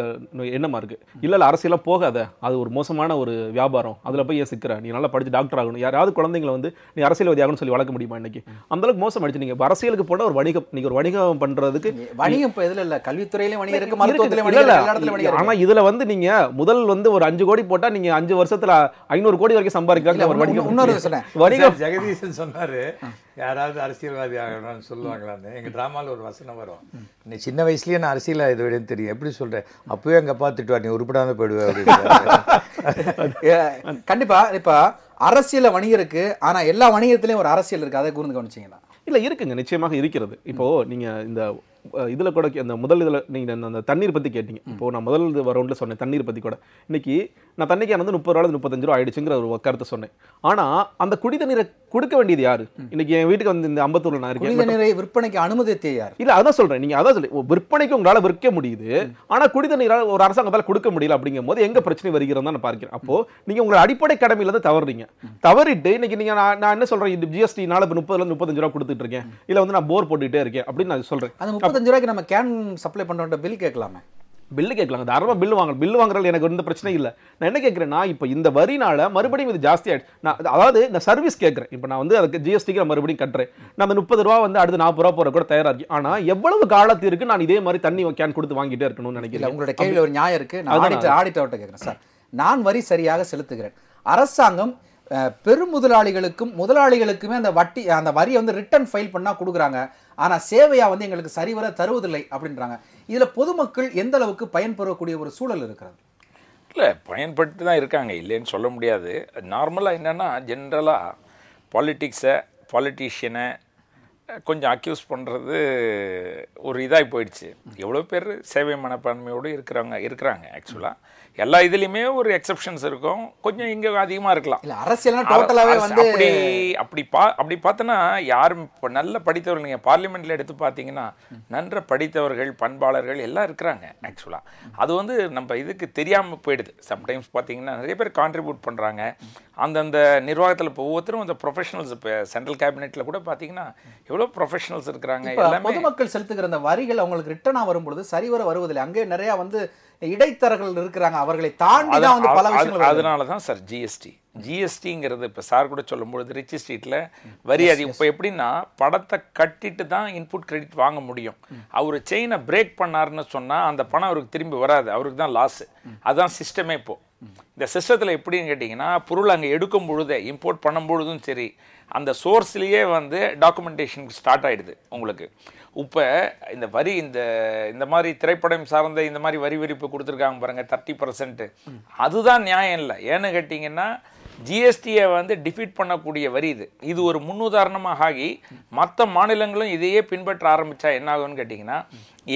எண்ணமா இருக்கு இல்லை இல்லை அரசியலாம் போகாத அது ஒரு மோசமான ஒரு வியாபாரம் அதில் போய் ஏன் சிக்கிற நீ நல்லா படிச்சு டாக்டர் ஆகணும் யாராவது குழந்தைங்களை வந்து நீ அரசியல்வாதி ஆகணும்னு சொல்லி வளர்க்க முடியுமா இன்னைக்கு அளவுக்கு மோசம் அடிச்சு நீங்க அரசியலுக்கு போனால் ஒரு வணிகம் நீங்க ஒரு வணிகம் பண்றதுக்கு வணிகம் இப்போ இதில் இல்லை கல்வித்துறையிலே வணிகம் ஆனா இதுல ஆனால் இதில் வந்து நீங்க முதல் வந்து ஒரு அஞ்சு கோடி போட்டால் நீங்க அஞ்சு வருஷத்தில் ஐநூறு கோடி வரைக்கும் சம்பாதிக்கிறாங்க அவர் வணிகம் இன்னொரு ஜெகதீசன் சொன்னாரு யாராவது அரசியல்வாதி ஆகணும்னு சொல்லுவாங்களான்னு எங்க டிராமால ஒரு வசனம் வரும் நீ சின்ன வயசுலயே நான் அரசியல் இது விட தெரியும் எப்படி சொல்றேன் அப்பவே எங்க அப்பா திட்டுவார் நீ உருப்படாமல் போயிடுவேன் கண்டிப்பா இப்ப அரசியல வணிகம் வணிகருக்கு ஆனா எல்லா வணிகத்திலயும் ஒரு அரசியல் இருக்கு அதை கூர்ந்து கவனிச்சிங்களா இல்லை இருக்குங்க நிச்சயமாக இருக்கிறது இப்போது நீங்கள் இந்த இதில் கூட அந்த முதல் இதில் நீங்கள் அந்த தண்ணீர் பற்றி கேட்டீங்க இப்போ நான் முதல் வரவுண்டில் சொன்னேன் தண்ணீர் பற்றி கூட இன்னைக்கு நான் தண்ணிக்கு வந்து முப்பது ரூபா முப்பத்தஞ்சு ரூபா ஆயிடுச்சுங்கிற ஒரு கருத்தை சொன்னேன் ஆனால் அந்த குடி தண்ணீரை கொடுக்க வேண்டியது யார் இன்னைக்கு என் வீட்டுக்கு வந்து இந்த ஐம்பத்தூரில் நான் இருக்கேன் விற்பனைக்கு அனுமதி யார் இல்லை அதான் சொல்கிறேன் நீங்கள் அதான் சொல்லி விற்பனைக்கு உங்களால் விற்க முடியுது ஆனால் குடி தண்ணீரால் ஒரு அரசாங்கத்தால் கொடுக்க முடியல அப்படிங்கும் போது எங்கே பிரச்சனை வருகிறது நான் பார்க்கிறேன் அப்போது நீங்கள் உங்களோட அடிப்படை தான் தவறுறீங்க தவறிட்டு இன்றைக்கி நீங்கள் நான் நான் என்ன சொல்கிறேன் இந்த ஜிஎஸ்டி நாலு இப்போ முப்பதுலேருந்து முப்பத்தஞ்சு ரூபா கொடுத்துட்டு இருக்கேன் இல்லை வந்து நான் போர் போட்டுகிட்டே இருக்கேன் அப்படின்னு நான் சொல்கிறேன் இருபத்தஞ்சு ரூபாய்க்கு நம்ம கேன் சப்ளை பண்ணுற பில் கேட்கலாமே பில்லு கேட்கலாம் தாராளமாக பில்லு வாங்கலாம் பில்லு வாங்குறது எனக்கு எந்த பிரச்சனை இல்லை நான் என்ன கேட்குறேன்னா இப்போ இந்த வரினால மறுபடியும் இது ஜாஸ்தி ஆகிடுச்சு நான் அதாவது இந்த சர்வீஸ் கேட்குறேன் இப்போ நான் வந்து அதுக்கு ஜிஎஸ்டிக்கு நான் மறுபடியும் கட்டுறேன் நான் அந்த முப்பது ரூபா வந்து அடுத்து நாற்பது ரூபா போகிற கூட தயாராக இருக்கு ஆனால் எவ்வளவு காலத்திற்கு நான் இதே மாதிரி தண்ணி கேன் கொடுத்து வாங்கிட்டே இருக்கணும்னு நினைக்கிறேன் உங்களோட கேள்வி ஒரு நியாயம் இருக்கு நான் ஆடிட்டர் ஆடிட்டர் கேட்குறேன் சார் நான் வரி சரியாக செலுத்துகிறேன் அரசாங்கம் பெரும் முதலாளிகளுக்கும் முதலாளிகளுக்குமே அந்த வட்டி அந்த வரியை வந்து ரிட்டர்ன் ஃபைல் பண்ணால் கொடுக்குறாங்க ஆனால் சேவையாக வந்து எங்களுக்கு சரிவர தருவதில்லை அப்படின்றாங்க இதில் பொதுமக்கள் எந்த அளவுக்கு பயன்பெறக்கூடிய ஒரு சூழல் இருக்கிறது இல்லை பயன்பட்டு தான் இருக்காங்க இல்லைன்னு சொல்ல முடியாது நார்மலாக என்னென்னா ஜென்ரலாக பாலிட்டிக்ஸை பாலிட்டிஷியனை கொஞ்சம் அக்யூஸ் பண்ணுறது ஒரு இதாக போயிடுச்சு எவ்வளோ பேர் சேவை மனப்பான்மையோடு இருக்கிறவங்க இருக்கிறாங்க ஆக்சுவலாக எல்லா இதுலேயுமே ஒரு எக்ஸப்ஷன்ஸ் இருக்கும் கொஞ்சம் இங்கே அதிகமாக இருக்கலாம் இல்லை அரசியல்லாம் டோட்டலாகவே வந்து அப்படி அப்படி பா அப்படி பார்த்தோன்னா யாரும் இப்போ நல்ல படித்தவர்கள் நீங்கள் பார்லிமெண்ட்டில் எடுத்து பார்த்தீங்கன்னா நன்ற படித்தவர்கள் பண்பாளர்கள் எல்லாம் இருக்கிறாங்க ஆக்சுவலாக அது வந்து நம்ம இதுக்கு தெரியாமல் போயிடுது சம்டைம்ஸ் பார்த்தீங்கன்னா நிறைய பேர் கான்ட்ரிபியூட் பண்ணுறாங்க அந்தந்த நிர்வாகத்தில் இப்போ ஒவ்வொருத்தரும் அந்த ப்ரொஃபஷனல்ஸ் இப்போ சென்ட்ரல் கேபினெட்டில் கூட பார்த்தீங்கன்னா எவ்வளோ ப்ரொஃபஷனல்ஸ் இருக்கிறாங்க எல்லாமே பொதுமக்கள் செலுத்துகிற அந்த வரிகள் அவங்களுக்கு ரிட்டர்னாக வரும்பொழுது சரிவர வருவதில்லை அங்கே நிறையா வந்து இடைத்தரகர்கள் இருக்கிறாங்க அவர்களை தாண்டி தான் வந்து பல விஷயங்கள் அதனால தான் சார் ஜிஎஸ்டி ஜிஎஸ்டிங்கிறது இப்போ சார் கூட சொல்லும்பொழுது ரிச் ஸ்ட்ரீட்டில் வரி அதிகம் இப்போ எப்படின்னா படத்தை கட்டிட்டு தான் இன்புட் கிரெடிட் வாங்க முடியும் அவர் செயினை பிரேக் பண்ணாருன்னு சொன்னால் அந்த பணம் அவருக்கு திரும்பி வராது அவருக்கு தான் லாஸு அதுதான் சிஸ்டமே இப்போ இந்த சிஸ்டத்தில் எப்படின்னு கேட்டிங்கன்னா பொருள் அங்கே எடுக்கும் பொழுதே இம்போர்ட் பண்ணும் பொழுதும் சரி அந்த சோர்ஸ்லேயே வந்து டாக்குமெண்டேஷனுக்கு ஸ்டார்ட் ஆகிடுது உங்களுக்கு இப்போ இந்த வரி இந்த இந்த மாதிரி திரைப்படம் சார்ந்த இந்த மாதிரி வரி விரிப்பு கொடுத்துருக்காங்க பாருங்கள் தேர்ட்டி பர்சன்ட்டு அதுதான் நியாயம் இல்லை ஏன்னு கேட்டிங்கன்னா ஜிஎஸ்டியை வந்து டிஃபீட் பண்ணக்கூடிய வரி இது இது ஒரு முன்னுதாரணமாக ஆகி மற்ற மாநிலங்களும் இதையே பின்பற்ற ஆரம்பித்தா என்ன ஆகும்னு கேட்டிங்கன்னா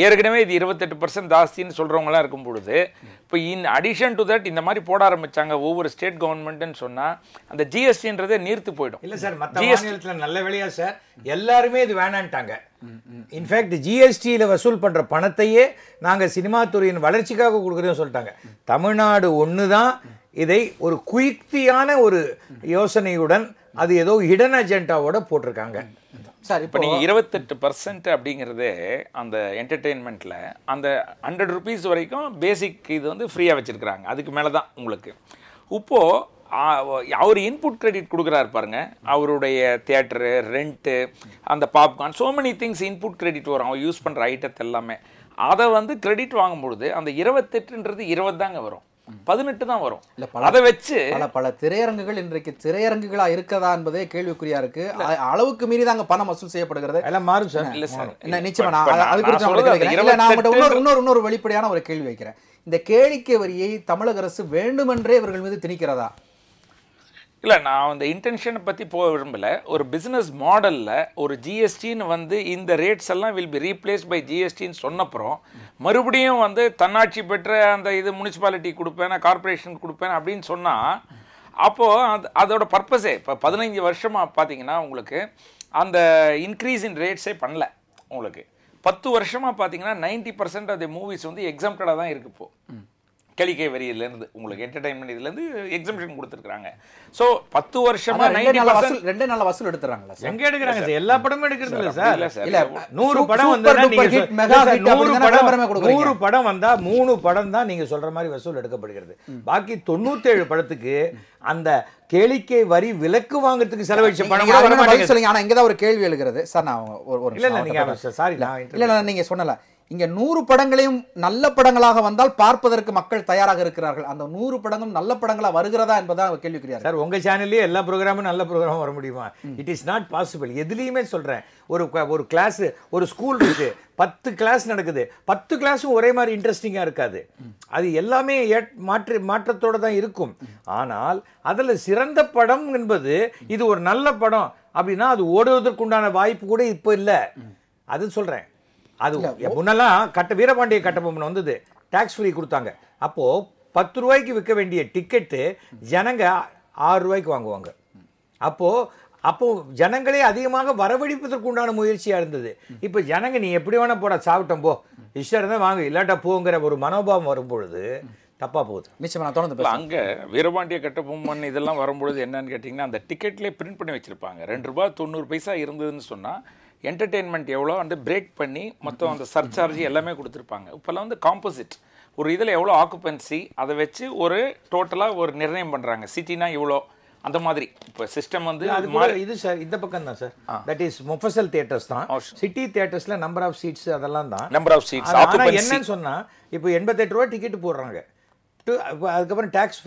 ஏற்கனவே இது இருபத்தெட்டு பர்சன்ட் ஜாஸ்தின்னு சொல்கிறவங்களாம் இருக்கும் பொழுது இப்போ இன் அடிஷன் டு தட் இந்த மாதிரி போட ஆரம்பித்தாங்க ஒவ்வொரு ஸ்டேட் கவர்மெண்ட்டுன்னு சொன்னால் அந்த ஜிஎஸ்டின்றதே நீர்த்து போயிடும் இல்லை சார் மற்ற மாநிலத்தில் நல்ல வேலையா சார் எல்லாருமே இது வேணான்ட்டாங்க இன்ஃபேக்ட் ஜிஎஸ்டியில் வசூல் பண்ணுற பணத்தையே நாங்கள் சினிமா துறையின் வளர்ச்சிக்காக கொடுக்குறோம் சொல்லிட்டாங்க தமிழ்நாடு ஒன்று தான் இதை ஒரு குயுக்தியான ஒரு யோசனையுடன் அது ஏதோ ஹிடன் அஜெண்டாவோட போட்டிருக்காங்க சார் இப்போ நீங்கள் இருபத்தெட்டு பர்சன்ட் அப்படிங்கிறது அந்த என்டர்டெயின்மெண்ட்டில் அந்த ஹண்ட்ரட் ருபீஸ் வரைக்கும் பேசிக் இது வந்து ஃப்ரீயாக வச்சுருக்குறாங்க அதுக்கு மேலே தான் உங்களுக்கு இப்போது அவர் இன்புட் கிரெடிட் கொடுக்குறாரு பாருங்க அவருடைய தேட்டரு ரெண்ட்டு அந்த popcorn so many things input credit வரும் அவர் யூஸ் பண்ணுற ஐட்டத்தை எல்லாமே அதை வந்து கிரெடிட் வாங்கும்பொழுது அந்த இருபத்தெட்டுன்றது இருபது தாங்க வரும் பதினெட்டு தான் வரும் இல்ல பல அதை வச்சு பல பல திரையரங்குகள் இன்றைக்கு திரையரங்குகளா இருக்கதா என்பதே கேள்விக்குறியா இருக்கு அளவுக்கு மீறி தாங்க பணம் வசூல் செய்யப்படுகிறது எல்லாம் மாறும் சார் இல்ல சார் என்ன நிச்சயமா நான் அது குறித்து நான் இன்னொரு இன்னொரு வெளிப்படையான ஒரு கேள்வி வைக்கிறேன் இந்த கேளிக்கை வரியை தமிழக அரசு வேண்டுமென்றே இவர்கள் மீது திணிக்கிறதா இல்லை நான் அந்த இன்டென்ஷனை பற்றி போக விரும்பலை ஒரு பிஸ்னஸ் மாடலில் ஒரு ஜிஎஸ்டின்னு வந்து இந்த ரேட்ஸ் எல்லாம் வில் பி ரீப்ளேஸ் பை ஜிஎஸ்டின்னு சொன்னப்புறம் மறுபடியும் வந்து தன்னாட்சி பெற்ற அந்த இது முனிசிபாலிட்டி கொடுப்பேன் கார்பரேஷன் கொடுப்பேன் அப்படின்னு சொன்னால் அப்போது அது அதோட பர்பஸே இப்போ பதினைஞ்சு வருஷமாக பார்த்தீங்கன்னா உங்களுக்கு அந்த இன்க்ரீஸ் இன் ரேட்ஸே பண்ணல உங்களுக்கு பத்து வருஷமாக பார்த்தீங்கன்னா ninety percent of the movies வந்து எக்ஸாம்டாக தான் இருக்குது இப்போது கலிக்கை வரியிலேருந்து உங்களுக்கு என்டர்டைன்மெண்ட் இதுலேருந்து எக்ஸிபிஷன் கொடுத்துருக்காங்க ஸோ பத்து வருஷமா நைன்டி வசூல் ரெண்டே நாள் வசூல் எடுத்துறாங்களா எங்கே எடுக்கிறாங்க சார் எல்லா படமும் எடுக்கிறது இல்லை சார் இல்லை நூறு படம் வந்து நூறு படம் நூறு படம் வந்தால் மூணு படம் தான் நீங்கள் சொல்கிற மாதிரி வசூல் எடுக்கப்படுகிறது பாக்கி தொண்ணூத்தேழு படத்துக்கு அந்த கேளிக்கை வரி விலக்கு வாங்குறதுக்கு செலவழிச்ச படம் சொல்லுங்க ஆனால் இங்கே தான் ஒரு கேள்வி எழுகிறது சார் நான் ஒரு இல்லை இல்லை நீங்கள் சாரி இல்லை இல்லை நீங்கள் சொன்னல இங்கே நூறு படங்களையும் நல்ல படங்களாக வந்தால் பார்ப்பதற்கு மக்கள் தயாராக இருக்கிறார்கள் அந்த நூறு படங்களும் நல்ல படங்களாக வருகிறதா என்பதான் கேள்விக்குரியா சார் உங்கள் சேனல்லே எல்லா ப்ரோக்ராமும் நல்ல ப்ரோக்ராம் வர முடியுமா இட் இஸ் நாட் பாசிபிள் எதுலேயுமே சொல்கிறேன் ஒரு ஒரு கிளாஸ் ஒரு ஸ்கூல் இருக்குது பத்து கிளாஸ் நடக்குது பத்து கிளாஸும் ஒரே மாதிரி இன்ட்ரெஸ்டிங்காக இருக்காது அது எல்லாமே மாற்று மாற்றத்தோடு தான் இருக்கும் ஆனால் அதில் சிறந்த படம் என்பது இது ஒரு நல்ல படம் அப்படின்னா அது ஓடுவதற்குண்டான வாய்ப்பு கூட இப்போ இல்லை அது சொல்கிறேன் அது முன்னெல்லாம் கட்ட வீரபாண்டிய கட்டபொம்மன் வந்தது டேக்ஸ் ஃப்ரீ கொடுத்தாங்க அப்போது பத்து ரூபாய்க்கு விற்க வேண்டிய டிக்கெட்டு ஜனங்க ஆறு ரூபாய்க்கு வாங்குவாங்க அப்போது அப்போது ஜனங்களே அதிகமாக வரவழிப்பதற்கு உண்டான முயற்சியாக இருந்தது இப்போ ஜனங்க நீ எப்படி வேணால் போட சாப்பிட்டோம் போ இஷ்டம் இருந்தால் வாங்க இல்லாட்டா போங்கிற ஒரு மனோபாவம் வரும்பொழுது தப்பாக போகுது மிச்சம் நான் தொடர்ந்து அங்கே வீரபாண்டிய கட்டபொம்மன் இதெல்லாம் வரும்பொழுது என்னன்னு கேட்டீங்கன்னா அந்த டிக்கெட்லேயே பிரிண்ட் பண்ணி வச்சுருப்பாங்க ரெண்டு ரூபா தொண்ணூறு பைசா இருந்ததுன்னு சொன்னால் என்டர்டெயின்மெண்ட் எவ்வளோ வந்து பிரேக் பண்ணி மொத்தம் அந்த சர்சார்ஜ் எல்லாமே கொடுத்துருப்பாங்க இப்போல்லாம் வந்து காம்போசிட் ஒரு இதில் எவ்வளோ ஆக்குப்பன்சி அதை வச்சு ஒரு டோட்டலாக ஒரு நிர்ணயம் பண்ணுறாங்க சிட்டினா இவ்வளோ அந்த மாதிரி இப்போ சிஸ்டம் வந்து அது மாதிரி இது சார் இந்த பக்கம் தான் sir that is mofussil theatres தான் சிட்டி தியேட்டர்ஸில் நம்பர் ஆஃப் சீட்ஸ் அதெல்லாம் தான் நம்பர் ஆஃப் சீட்ஸ் ஆனால் என்னன்னு சொன்னால் இப்போ எண்பத்தெட்டு ரூபா டிக்கெட் போடுறாங்க அதுக்கப்புறம் டேக்ஸ்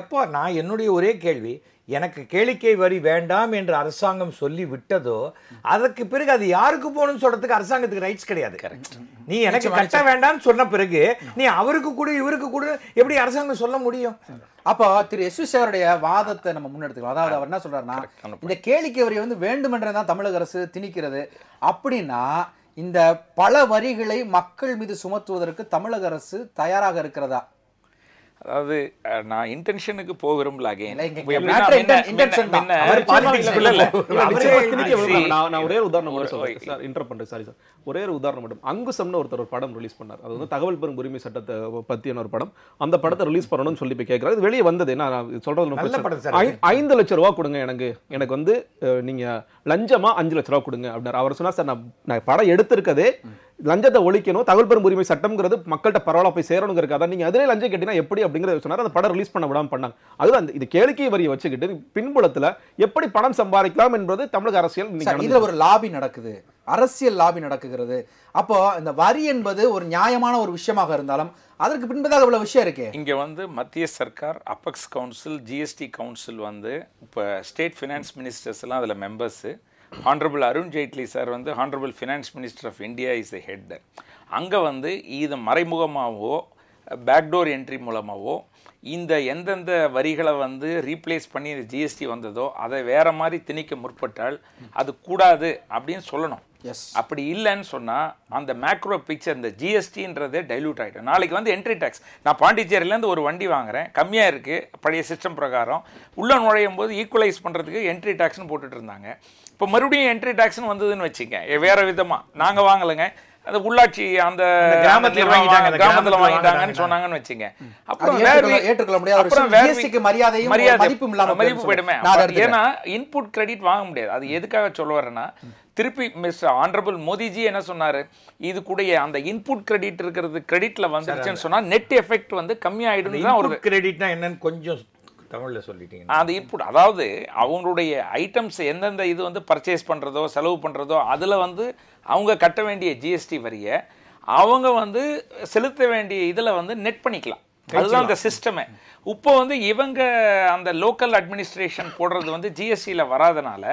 எப்போ நான் என்னுடைய ஒரே கேள்வி எனக்கு கேளிக்கை வரி வேண்டாம் என்று அரசாங்கம் சொல்லி விட்டதோ அதற்கு பிறகு அது யாருக்கு போகணும்னு சொல்றதுக்கு அரசாங்கத்துக்கு ரைட்ஸ் கிடையாது நீ எனக்கு கட்ட வேண்டாம்னு சொன்ன பிறகு நீ அவருக்கு கூட இவருக்கு கூட எப்படி அரசாங்கம் சொல்ல முடியும் அப்போ திரு எஸ் சேவருடைய வாதத்தை நம்ம முன்னெடுத்துக்கலாம் அதாவது அவர் என்ன சொல்றாருன்னா இந்த கேளிக்கை வரி வந்து வேண்டுமென்றே தான் தமிழக அரசு திணிக்கிறது அப்படின்னா இந்த பல வரிகளை மக்கள் மீது சுமத்துவதற்கு தமிழக அரசு தயாராக இருக்கிறதா அதாவது நான் இன்டென்ஷனுக்கு போகிறோம் விரும்பல ஒரே உதாரணம் சார் இன்டர் பண்றேன் சாரி சார் ஒரே ஒரு உதாரணம் மட்டும் அங்குசம்னு ஒருத்தர் ஒரு படம் ரிலீஸ் பண்ணார் அது வந்து தகவல் பெறும் உரிமை சட்டத்தை பத்தியான ஒரு படம் அந்த படத்தை ரிலீஸ் பண்ணணும்னு சொல்லி போய் கேட்கறாரு வெளியே வந்தது நான் சொல்றது ஐந்து லட்சம் ரூபா கொடுங்க எனக்கு எனக்கு வந்து நீங்க லஞ்சமா அஞ்சு லட்ச ரூபா கொடுங்க அப்படின்னாரு அவர் சொன்னா சார் நான் படம் எடுத்திருக்கதே லஞ்சத்தை ஒழிக்கணும் தகவல் பெறும் உரிமை சட்டம்ங்கிறது மக்கள்கிட்ட பரவாயில்ல போய் சேரணுங்கிறக்கா தான் நீங்கள் அதிலே லஞ்சம் கேட்டினா எப்படி அப்படிங்கிறத சொன்னார் அந்த படம் ரிலீஸ் பண்ண விடாமல் பண்ணாங்க அதுதான் இது கேளிக்கை வரியை வச்சுக்கிட்டு பின்புலத்தில் எப்படி பணம் சம்பாதிக்கலாம் என்பது தமிழக அரசியல் இதில் ஒரு லாபி நடக்குது அரசியல் லாபி நடக்குகிறது அப்போ இந்த வரி என்பது ஒரு நியாயமான ஒரு விஷயமாக இருந்தாலும் அதற்கு பின்பதாக இவ்வளோ விஷயம் இருக்கு இங்கே வந்து மத்திய சர்க்கார் அபெக்ஸ் கவுன்சில் ஜிஎஸ்டி கவுன்சில் வந்து இப்போ ஸ்டேட் ஃபினான்ஸ் எல்லாம் அதில் members honourable Arun Jaitley sir வந்து honourable finance minister of India is the head அங்கே வந்து இது மறைமுகமாகவோ பேக்டோர் என்ட்ரி மூலமாகவோ இந்த எந்தெந்த வரிகளை வந்து ரீப்ளேஸ் பண்ணி ஜிஎஸ்டி வந்ததோ அதை வேறு மாதிரி திணிக்க முற்பட்டால் அது கூடாது அப்படின்னு சொல்லணும் அப்படி இல்லைன்னு சொன்னால் அந்த மேக்ரோ பிக்சர் இந்த ஜிஎஸ்டின்றதே டைல்யூட் ஆகிடும் நாளைக்கு வந்து என்ட்ரி டேக்ஸ் நான் பாண்டிச்சேரியிலேருந்து ஒரு வண்டி வாங்குறேன் கம்மியாக இருக்குது பழைய சிஸ்டம் பிரகாரம் உள்ள நுழையும் போது ஈக்குவலைஸ் பண்ணுறதுக்கு என்ட்ரி டேக்ஸ்னு போட்டுட்டு இருந்தாங்க இப்போ மறுபடியும் என்ட்ரி டேக்ஸ்னு வந்ததுன்னு வச்சுக்க வேறு விதமாக நாங்கள் வாங்கலைங்க அந்த உள்ளாட்சி அந்த கிராமத்துல வாங்கிட்டாங்க கிராமத்துல வாங்கிட்டாங்கன்னு சொன்னாங்கன்னு வச்சுங்க அப்புறம் முடியாது மரியாதை மதிப்பு இல்லாம மதிப்பு போயிடுமே ஏன்னா இன்புட் கிரெடிட் வாங்க முடியாது அது எதுக்காக சொல்ல வரேன்னா திருப்பி மிஸ்டர் ஆனரபிள் மோதிஜி என்ன சொன்னார் இது கூட அந்த இன்புட் கிரெடிட் இருக்கிறது கிரெடிட்ல வந்துருச்சுன்னு சொன்னால் நெட் எஃபெக்ட் வந்து கம்மியாயிடும் தான் ஒரு கிரெடிட்னா என்னன்னு கொஞ்சம் தமிழில் சொல்லிட்டீங்க அந்த இன்புட் அதாவது அவங்களுடைய ஐட்டம்ஸ் எந்தெந்த இது வந்து பர்ச்சேஸ் பண்ணுறதோ செலவு பண்ணுறதோ அதில் வந்து அவங்க கட்ட வேண்டிய ஜிஎஸ்டி வரியை அவங்க வந்து செலுத்த வேண்டிய இதில் வந்து நெட் பண்ணிக்கலாம் அதுதான் அந்த சிஸ்டமே இப்போ வந்து இவங்க அந்த லோக்கல் அட்மினிஸ்ட்ரேஷன் போடுறது வந்து ஜிஎஸ்டியில் வராதனால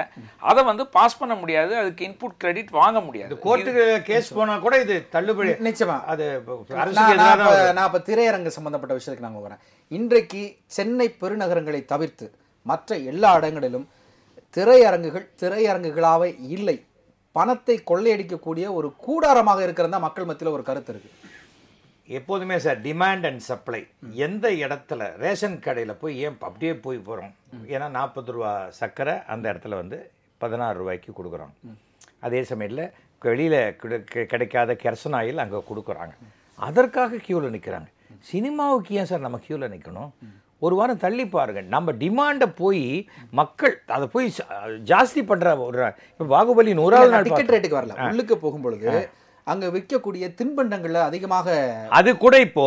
அதை வந்து பாஸ் பண்ண முடியாது அதுக்கு இன்புட் கிரெடிட் வாங்க முடியாது கோர்ட்டுக்கு கேஸ் போனால் கூட இது தள்ளுபடி நிச்சயமா அது நான் இப்போ திரையரங்கு சம்மந்தப்பட்ட விஷயத்துக்கு நாங்கள் வரேன் இன்றைக்கு சென்னை பெருநகரங்களை தவிர்த்து மற்ற எல்லா இடங்களிலும் திரையரங்குகள் திரையரங்குகளாகவே இல்லை பணத்தை கொள்ளையடிக்கக்கூடிய ஒரு கூடாரமாக இருக்கிறதா மக்கள் மத்தியில் ஒரு கருத்து இருக்குது எப்போதுமே சார் டிமாண்ட் அண்ட் சப்ளை எந்த இடத்துல ரேஷன் கடையில் போய் ஏன் அப்படியே போய் போகிறோம் ஏன்னா நாற்பது ரூபா சர்க்கரை அந்த இடத்துல வந்து பதினாறு ரூபாய்க்கு கொடுக்குறோம் அதே சமயத்தில் வெளியில் கிடைக்காத கெரசன் ஆயில் அங்கே கொடுக்குறாங்க அதற்காக க்யூவில் நிற்கிறாங்க சினிமாவுக்கு ஏன் சார் நம்ம க்யூவில் நிற்கணும் ஒரு வாரம் தள்ளி பாருங்கள் நம்ம டிமாண்டை போய் மக்கள் அதை போய் ஜாஸ்தி பண்ணுற ஒரு இப்போ பாகுபலி நூறாவது நாள் டிக்கெட் ரேட்டுக்கு வரல உள்ளுக்கு போகும்பொழுது அங்க விற்கக்கூடிய தின்பண்டங்களை அதிகமாக அது கூட இப்போ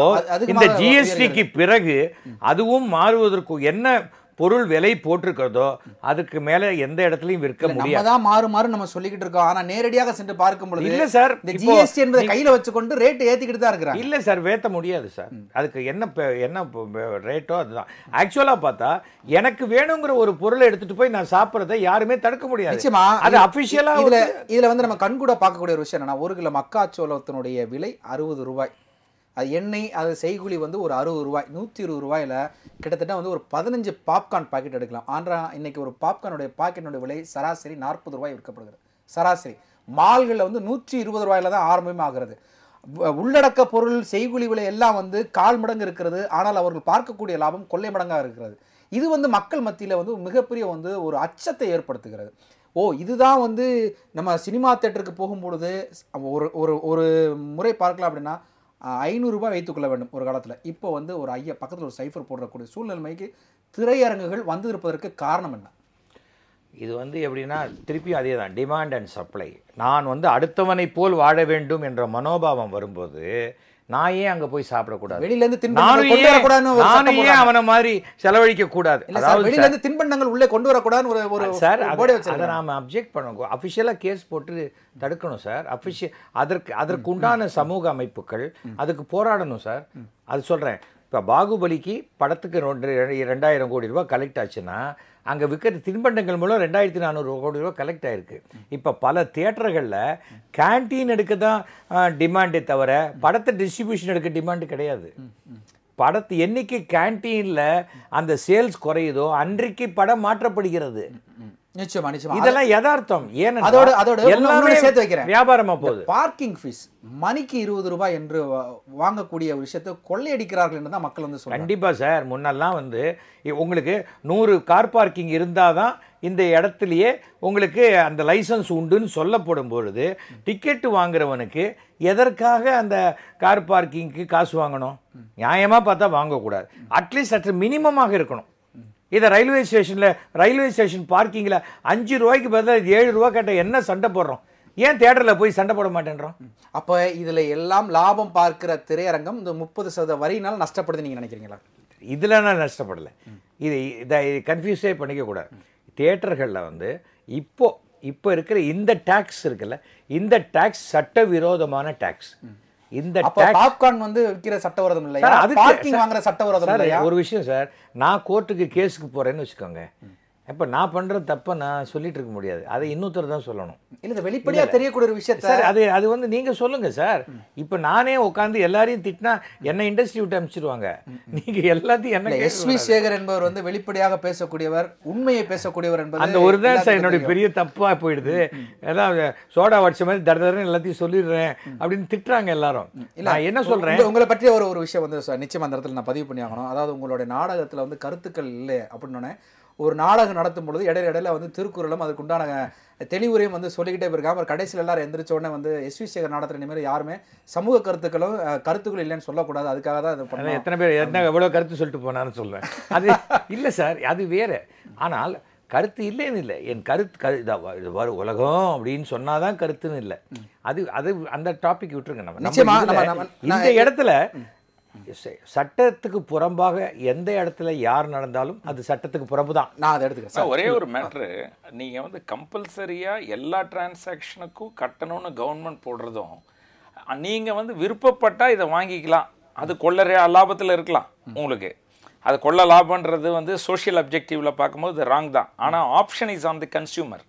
இந்த ஜிஎஸ்டிக்கு பிறகு அதுவும் மாறுவதற்கு என்ன பொருள் விலை போட்டிருக்கிறதோ அதுக்கு மேல எந்த இடத்துலயும் விற்க முடியாது தான் மாறு மாறு நம்ம சொல்லிக்கிட்டு இருக்கோம் ஆனால் நேரடியாக சென்று பார்க்கும் பொழுது இல்ல சார் இந்த ஜிஎஸ்டி என்பதை கையில் வச்சுக்கொண்டு ரேட்டு ஏற்றிக்கிட்டு தான் இருக்கிறாங்க இல்லை சார் வேத்த முடியாது சார் அதுக்கு என்ன என்ன ரேட்டோ அதுதான் ஆக்சுவலா பார்த்தா எனக்கு வேணுங்கிற ஒரு பொருளை எடுத்துட்டு போய் நான் சாப்பிட்றதை யாருமே தடுக்க முடியாது நிச்சயமா அது அஃபிஷியலாக இதில் இதில் வந்து நம்ம கண்கூட பார்க்கக்கூடிய ஒரு விஷயம் என்னன்னா ஒரு கிலோ மக்காச்சோளத்தினுடைய விலை அறுபது ரூபாய் அது எண்ணெய் அது செய்குழி வந்து ஒரு அறுபது ரூபாய் நூற்றி இருபது ரூபாயில் கிட்டத்தட்ட வந்து ஒரு பதினஞ்சு பாப்கார்ன் பாக்கெட் எடுக்கலாம் ஆன்றா இன்றைக்கி ஒரு பாப்கார்னுடைய பாக்கெட்டினுடைய விலை சராசரி நாற்பது ரூபாய் விற்கப்படுகிறது சராசரி மால்களில் வந்து நூற்றி இருபது ரூபாயில் தான் ஆரம்பமே ஆகிறது உள்ளடக்க பொருள் செய்குழி விலை எல்லாம் வந்து கால் மடங்கு இருக்கிறது ஆனால் அவர்கள் பார்க்கக்கூடிய லாபம் கொள்ளை மடங்காக இருக்கிறது இது வந்து மக்கள் மத்தியில் வந்து மிகப்பெரிய வந்து ஒரு அச்சத்தை ஏற்படுத்துகிறது ஓ இதுதான் வந்து நம்ம சினிமா தேட்டருக்கு போகும்பொழுது ஒரு ஒரு ஒரு முறை பார்க்கலாம் அப்படின்னா ஐநூறுரூபா வைத்துக்கொள்ள வேண்டும் ஒரு காலத்தில் இப்போ வந்து ஒரு ஐயா பக்கத்தில் ஒரு சைஃபர் போடக்கூடிய சூழ்நிலைமைக்கு திரையரங்குகள் வந்திருப்பதற்கு காரணம் என்ன இது வந்து எப்படின்னா திருப்பியும் அதே தான் டிமாண்ட் அண்ட் சப்ளை நான் வந்து அடுத்தவனை போல் வாழ வேண்டும் என்ற மனோபாவம் வரும்போது நான் ஏன் அங்க போய் சாப்பிடக்கூடாது வெளியில இருந்து கொண்டு தின்பண்டங்கள் நானும் ஏன் அவனை மாதிரி செலவழிக்க கூடாது வெளியில இருந்து தின்பண்டங்கள் உள்ளே கொண்டு வரக்கூடாதுன்னு ஒரு ஒரு சார் அதை நாம அப்ஜெக்ட் பண்ணுவோம் அஃபிஷியலாக கேஸ் போட்டு தடுக்கணும் சார் அஃபிஷியல் அதற்கு அதற்கு உண்டான சமூக அமைப்புகள் அதுக்கு போராடணும் சார் அது சொல்றேன் இப்போ பாகுபலிக்கு படத்துக்கு ரெண்டு ரெண்டாயிரம் கோடி ரூபாய் கலெக்ட் ஆச்சுன்னா அங்கே விற்கிற தின்பண்டங்கள் மூலம் ரெண்டாயிரத்தி நானூறு கோடி ரூபா கலெக்ட் ஆகிருக்கு இப்போ பல தியேட்டர்களில் கேன்டீன் எடுக்க தான் டிமாண்டே தவிர படத்தை டிஸ்ட்ரிபியூஷன் எடுக்க டிமாண்டு கிடையாது படத்து என்றைக்கு கேன்டீனில் அந்த சேல்ஸ் குறையுதோ அன்றைக்கு படம் மாற்றப்படுகிறது நிச்சயமா நிச்சயமா இதெல்லாம் யதார்த்தம் ஏன் அதோட அதோட எல்லாரும் சேர்த்து வைக்கிறேன் வியாபாரமா போகுது பார்க்கிங் ஃபீஸ் மணிக்கு இருபது ரூபாய் என்று வாங்கக்கூடிய விஷயத்தை கொள்ளையடிக்கிறார்கள் என்று தான் மக்கள் வந்து சொல்லுவாங்க கண்டிப்பாக சார் முன்னெல்லாம் வந்து உங்களுக்கு நூறு கார் பார்க்கிங் இருந்தால் தான் இந்த இடத்துலையே உங்களுக்கு அந்த லைசன்ஸ் உண்டுன்னு சொல்லப்படும் பொழுது டிக்கெட்டு வாங்குறவனுக்கு எதற்காக அந்த கார் பார்க்கிங்க்கு காசு வாங்கணும் நியாயமாக பார்த்தா வாங்கக்கூடாது அட்லீஸ்ட் சற்று மினிமமாக இருக்கணும் இதை ரயில்வே ஸ்டேஷனில் ரயில்வே ஸ்டேஷன் பார்க்கிங்கில் அஞ்சு ரூபாய்க்கு பதிலாக ஏழு ரூபா கேட்டால் என்ன சண்டை போடுறோம் ஏன் தேட்டரில் போய் சண்டை போட மாட்டேன்றோம் அப்போ இதில் எல்லாம் லாபம் பார்க்குற திரையரங்கம் இந்த முப்பது சதவீத வரியினால் நஷ்டப்படுது நீங்கள் நினைக்கிறீங்களா இதில் நான் நஷ்டப்படலை இது இதை கன்ஃபியூஸே பண்ணிக்கக்கூடாது தேட்டர்களில் வந்து இப்போது இப்போ இருக்கிற இந்த டேக்ஸ் இருக்குல்ல இந்த டேக்ஸ் சட்டவிரோதமான டேக்ஸ் இந்த பாப்கார்ன் வந்து விற்கிற சட்டவிரோதம் இல்லையா அது பார்க்கிங் வாங்குற சட்டவிரோதம் இல்லையா ஒரு விஷயம் சார் நான் கோர்ட்டுக்கு கேஸுக்கு போறேன்னு வச்சுக்கோங்க இப்போ நான் பண்ணுற தப்பை நான் சொல்லிட்டு இருக்க முடியாது அதை இன்னொருத்தர் தான் சொல்லணும் இல்லை இந்த வெளிப்படையாக தெரியக்கூடிய ஒரு விஷயம் சார் அது அது வந்து நீங்கள் சொல்லுங்கள் சார் இப்போ நானே உட்காந்து எல்லாரையும் திட்டினா என்ன இண்டஸ்ட்ரி விட்டு அமைச்சிருவாங்க நீங்கள் எல்லாத்தையும் என்ன எஸ் வி சேகர் என்பவர் வந்து வெளிப்படையாக பேசக்கூடியவர் உண்மையை பேசக்கூடியவர் என்பது அந்த ஒரு தான் சார் என்னுடைய பெரிய தப்பாக போயிடுது ஏதாவது சோடா வாட்ச மாதிரி தட தடன்னு எல்லாத்தையும் சொல்லிடுறேன் அப்படின்னு திட்டுறாங்க எல்லாரும் இல்லை என்ன சொல்கிறேன் உங்களை பற்றிய ஒரு ஒரு விஷயம் வந்து சார் நிச்சயம் அந்த இடத்துல நான் பதிவு பண்ணி ஆகணும் அதாவது உங்களுடைய நாடகத்தில் வந்து கருத்துக்கள் இல்லை அப்படின்னு ஒரு நாடகம் நடத்தும் பொழுது இடையில இடையில வந்து திருக்குறளும் அதுக்குண்டான தெளிவுரையும் வந்து சொல்லிக்கிட்டே போயிருக்காங்க அப்புறம் கடைசியில் எல்லாரும் எந்திரிச்ச உடனே வந்து எஸ் வி சேகர் நடத்துகிற இனிமேல் யாருமே சமூக கருத்துக்களும் கருத்துக்கள் இல்லைன்னு சொல்லக்கூடாது அதுக்காக தான் எத்தனை பேர் என்ன எவ்வளோ கருத்து சொல்லிட்டு போனான்னு சொல்லுவேன் அது (laughs) இல்லை சார் அது வேறு ஆனால் கருத்து இல்லைன்னு இல்லை என் கருத்து கரு வரும் உலகம் அப்படின்னு சொன்னாதான் கருத்துன்னு இல்லை அது அது அந்த டாபிக் விட்டுருங்க நம்ம இந்த இடத்துல சட்டத்துக்கு புறம்பாக எந்த இடத்துல யார் நடந்தாலும் அது சட்டத்துக்கு புறம்பு தான் நான் அதை எடுத்துக்கிறேன் ஒரே ஒரு மேட்ரு நீங்கள் வந்து கம்பல்சரியாக எல்லா டிரான்சாக்ஷனுக்கும் கட்டணும்னு கவர்மெண்ட் போடுறதும் நீங்கள் வந்து விருப்பப்பட்டால் இதை வாங்கிக்கலாம் அது கொள்ளறையா லாபத்தில் இருக்கலாம் உங்களுக்கு அதை கொள்ள லாபன்றது வந்து சோஷியல் அப்ஜெக்டிவில் பார்க்கும்போது ராங் தான் ஆனால் option is on the consumer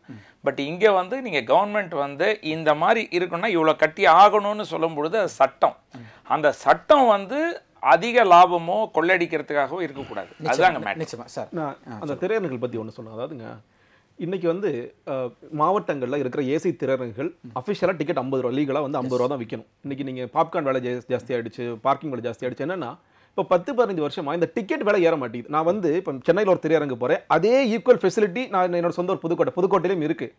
but இங்கே வந்து நீங்கள் கவர்மெண்ட் வந்து இந்த மாதிரி இருக்குன்னா இவ்வளோ கட்டி ஆகணும்னு சொல்லும் பொழுது அது சட்டம் அந்த சட்டம் வந்து அதிக லாபமோ கொள்ளடிக்கிறதுக்காகவோ இருக்கக்கூடாது அதுதாங்க சார் அந்த திரையரங்குகள் பற்றி ஒன்று சொன்னேன் அதாவதுங்க இன்றைக்கி வந்து மாவட்டங்களில் இருக்கிற ஏசி திரையரங்குகள் அஃபிஷியலாக டிக்கெட் ஐம்பது ரூபா லீகலாக வந்து ஐம்பது ரூபா தான் விற்கணும் இன்றைக்கி நீங்கள் பாப்கார்ன் விலை ஜாஸ்தி ஆகிடுச்சு பார்க்கிங் விலை ஜாஸ்தி ஆகிடுச்சு என்னென்னா இப்போ பத்து பதினஞ்சு வருஷமாக இந்த டிக்கெட் விலை ஏற மாட்டேங்குது நான் வந்து இப்போ சென்னையில் ஒரு திரையரங்கு போகிறேன் அதே ஈக்குவல் ஃபெசிலிட்டி நான் என்னோட சொந்த ஒரு புதுக்கோட்டை புதுக்கோட்டையிலும் இருக்குது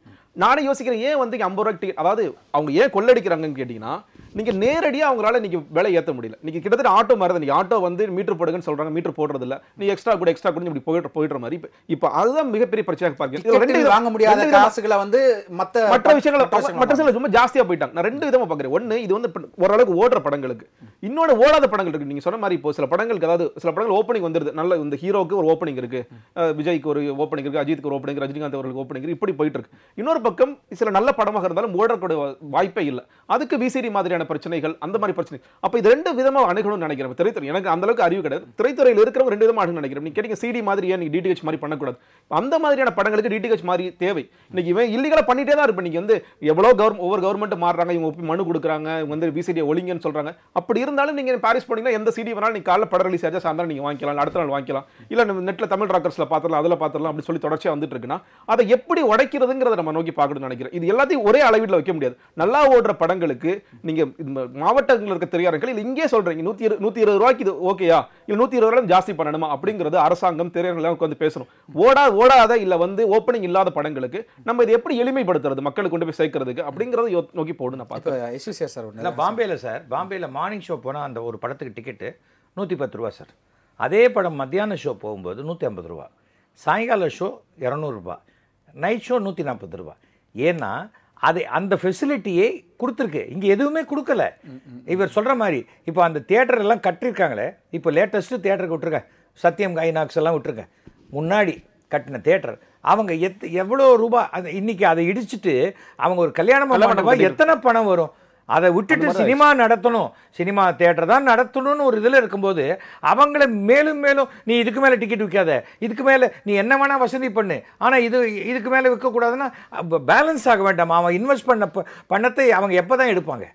நானே யோசிக்கிறேன் ஏன் வந்து ஐம்பது ரூபாய் டிக்கெட் அதாவது அவங்க ஏன் கொள்ளடிக்கிறாங்கன்னு கேட்டிங்கன்னா நீங்கள் நேரடியாக அவங்களால இன்றைக்கி விலை ஏற்ற முடியல நீங்கள் கிட்டத்தட்ட ஆட்டோ மாதிரி தான் நீங்கள் ஆட்டோ வந்து மீட்டர் போடுங்கன்னு சொல்கிறாங்க மீட்டர் போடுறதில்ல நீ எக்ஸ்ட்ரா கூட எக்ஸ்ட்ரா கூட இப்படி போயிட்டு போயிட்டு மாதிரி இப்போ இப்போ அதுதான் மிகப்பெரிய பிரச்சனையாக பார்க்கிறேன் வாங்க முடியாத காசுகளை வந்து மற்ற மற்ற விஷயங்களை மற்ற விஷயங்கள் ரொம்ப ஜாஸ்தியாக போயிட்டாங்க நான் ரெண்டு விதமாக பார்க்குறேன் ஒன்று இது வந்து ஓரளவுக்கு ஓடுற படங்களுக்கு இன்னொன்று ஓடாத படங்கள் இருக்குது நீங்கள் சொன்ன மாதிரி இப்போ சில படங்களுக்கு அதாவது சில படங்கள் ஓப்பனிங் வந்துருது நல்ல இந்த ஹீரோக்கு ஒரு ஓப்பனிங் இருக்குது விஜய்க்கு ஒரு ஓப்பனிங் இருக்குது அஜித்துக்கு ஒரு ஓப்பனிங் ரஜினிகாந்த் அவர்களுக்கு ஓப்பனிங் இப்படி போயிட்டு இருக்கு இன்னொரு பக்கம் சில நல்ல படமாக இருந்தாலும் ஓடக்கூடிய வாய்ப்பே இல்லை அதுக்கு விசிடி மாதிரியான மாதிரியான பிரச்சனைகள் அந்த மாதிரி பிரச்சனை அப்போ இது ரெண்டு விதமாக அணுகணும்னு நினைக்கிறேன் திரைத்துறை எனக்கு அந்த அளவுக்கு அறிவு கிடையாது திரைத்துறையில் இருக்கிறவங்க ரெண்டு விதமாக அணுகு நினைக்கிறேன் நீங்கள் கேட்டீங்க சிடி மாதிரி ஏன் டிடிஹெச் மாதிரி பண்ணக்கூடாது அந்த மாதிரியான படங்களுக்கு டிடிஹெச் மாதிரி தேவை இன்னைக்கு இவன் இல்லீகலாக பண்ணிட்டே தான் இருப்பேன் நீங்கள் வந்து எவ்வளோ கவர்மெண்ட் ஒவ்வொரு கவர்மெண்ட் மாறுறாங்க இவங்க ஒப்பி மனு கொடுக்குறாங்க இவங்க வந்து விசிடி ஒழிங்கன்னு சொல்கிறாங்க அப்படி இருந்தாலும் நீங்கள் பாரிஸ் போனீங்கன்னா எந்த சிடி வேணாலும் நீங்கள் காலைல படம் ரிலீஸ் ஆச்சா சாயந்தரம் நீங்கள் வாங்கிக்கலாம் அடுத்த நாள் வாங்கிக்கலாம் இல்லை நெட்டில் தமிழ் ராக்கர்ஸில் பார்த்துடலாம் அதில் பார்த்துடலாம் அப்படின்னு சொல்லி தொடர்ச்சியாக வந்துட்டு இருக்குன்னா அதை எப்படி உடைக்கிறதுங்கிறத நம்ம நோக்கி பார்க்கணும்னு நினைக்கிறேன் இது எல்லாத்தையும் ஒரே அளவீட்டில் வைக்க முடியாது நல்லா ஓடுற படங்களுக்கு நீங்கள் இந்த மாவட்டங்களில் இருக்க இல்லை இங்கே சொல்கிறீங்க நூற்றி இரு நூற்றி இருபது ரூபாய்க்கு இது ஓகேயா இல்லை நூற்றி இருபது ரூபாய் ஜாஸ்தி பண்ணணுமா அப்படிங்கிறது அரசாங்கம் திரையரங்கெல்லாம் வந்து பேசணும் ஓடா ஓடாத இல்லை வந்து ஓப்பனிங் இல்லாத படங்களுக்கு நம்ம இதை எப்படி எளிமைப்படுத்துறது மக்களுக்கு கொண்டு போய் சேர்க்கறதுக்கு அப்படிங்கிறத நோக்கி போடும் நான் பார்த்தேன் சார் ஒன்று பாம்பேயில் சார் பாம்பேயில் மார்னிங் ஷோ போனால் அந்த ஒரு படத்துக்கு டிக்கெட்டு நூற்றி பத்து ரூபா சார் அதே படம் மத்தியான ஷோ போகும்போது நூற்றி ஐம்பது ரூபா சாயங்கால ஷோ இரநூறுபா நைட் ஷோ நூற்றி நாற்பது ரூபா ஏன்னா அது அந்த ஃபெசிலிட்டியை கொடுத்துருக்கு இங்கே எதுவுமே கொடுக்கல இவர் சொல்கிற மாதிரி இப்போ அந்த தேட்டர் எல்லாம் கட்டிருக்காங்களே இப்போ லேட்டஸ்ட்டு தேட்டருக்கு விட்டுருக்கேன் சத்தியம் கைநாக்ஸ் எல்லாம் விட்டுருங்க முன்னாடி கட்டின தேட்டர் அவங்க எத் எவ்வளோ ரூபா அந்த இன்றைக்கி அதை இடிச்சுட்டு அவங்க ஒரு கல்யாணம் பண்ண எத்தனை பணம் வரும் அதை விட்டுட்டு சினிமா நடத்தணும் சினிமா தேட்டர் தான் நடத்தணும்னு ஒரு இதில் இருக்கும்போது அவங்கள மேலும் மேலும் நீ இதுக்கு மேலே டிக்கெட் விற்காத இதுக்கு மேலே நீ என்ன வேணால் வசதி பண்ணு ஆனால் இது இதுக்கு மேலே விற்கக்கூடாதுன்னா பேலன்ஸ் ஆக வேண்டாம் அவன் இன்வெஸ்ட் பண்ண பணத்தை அவங்க எப்போ தான் எடுப்பாங்க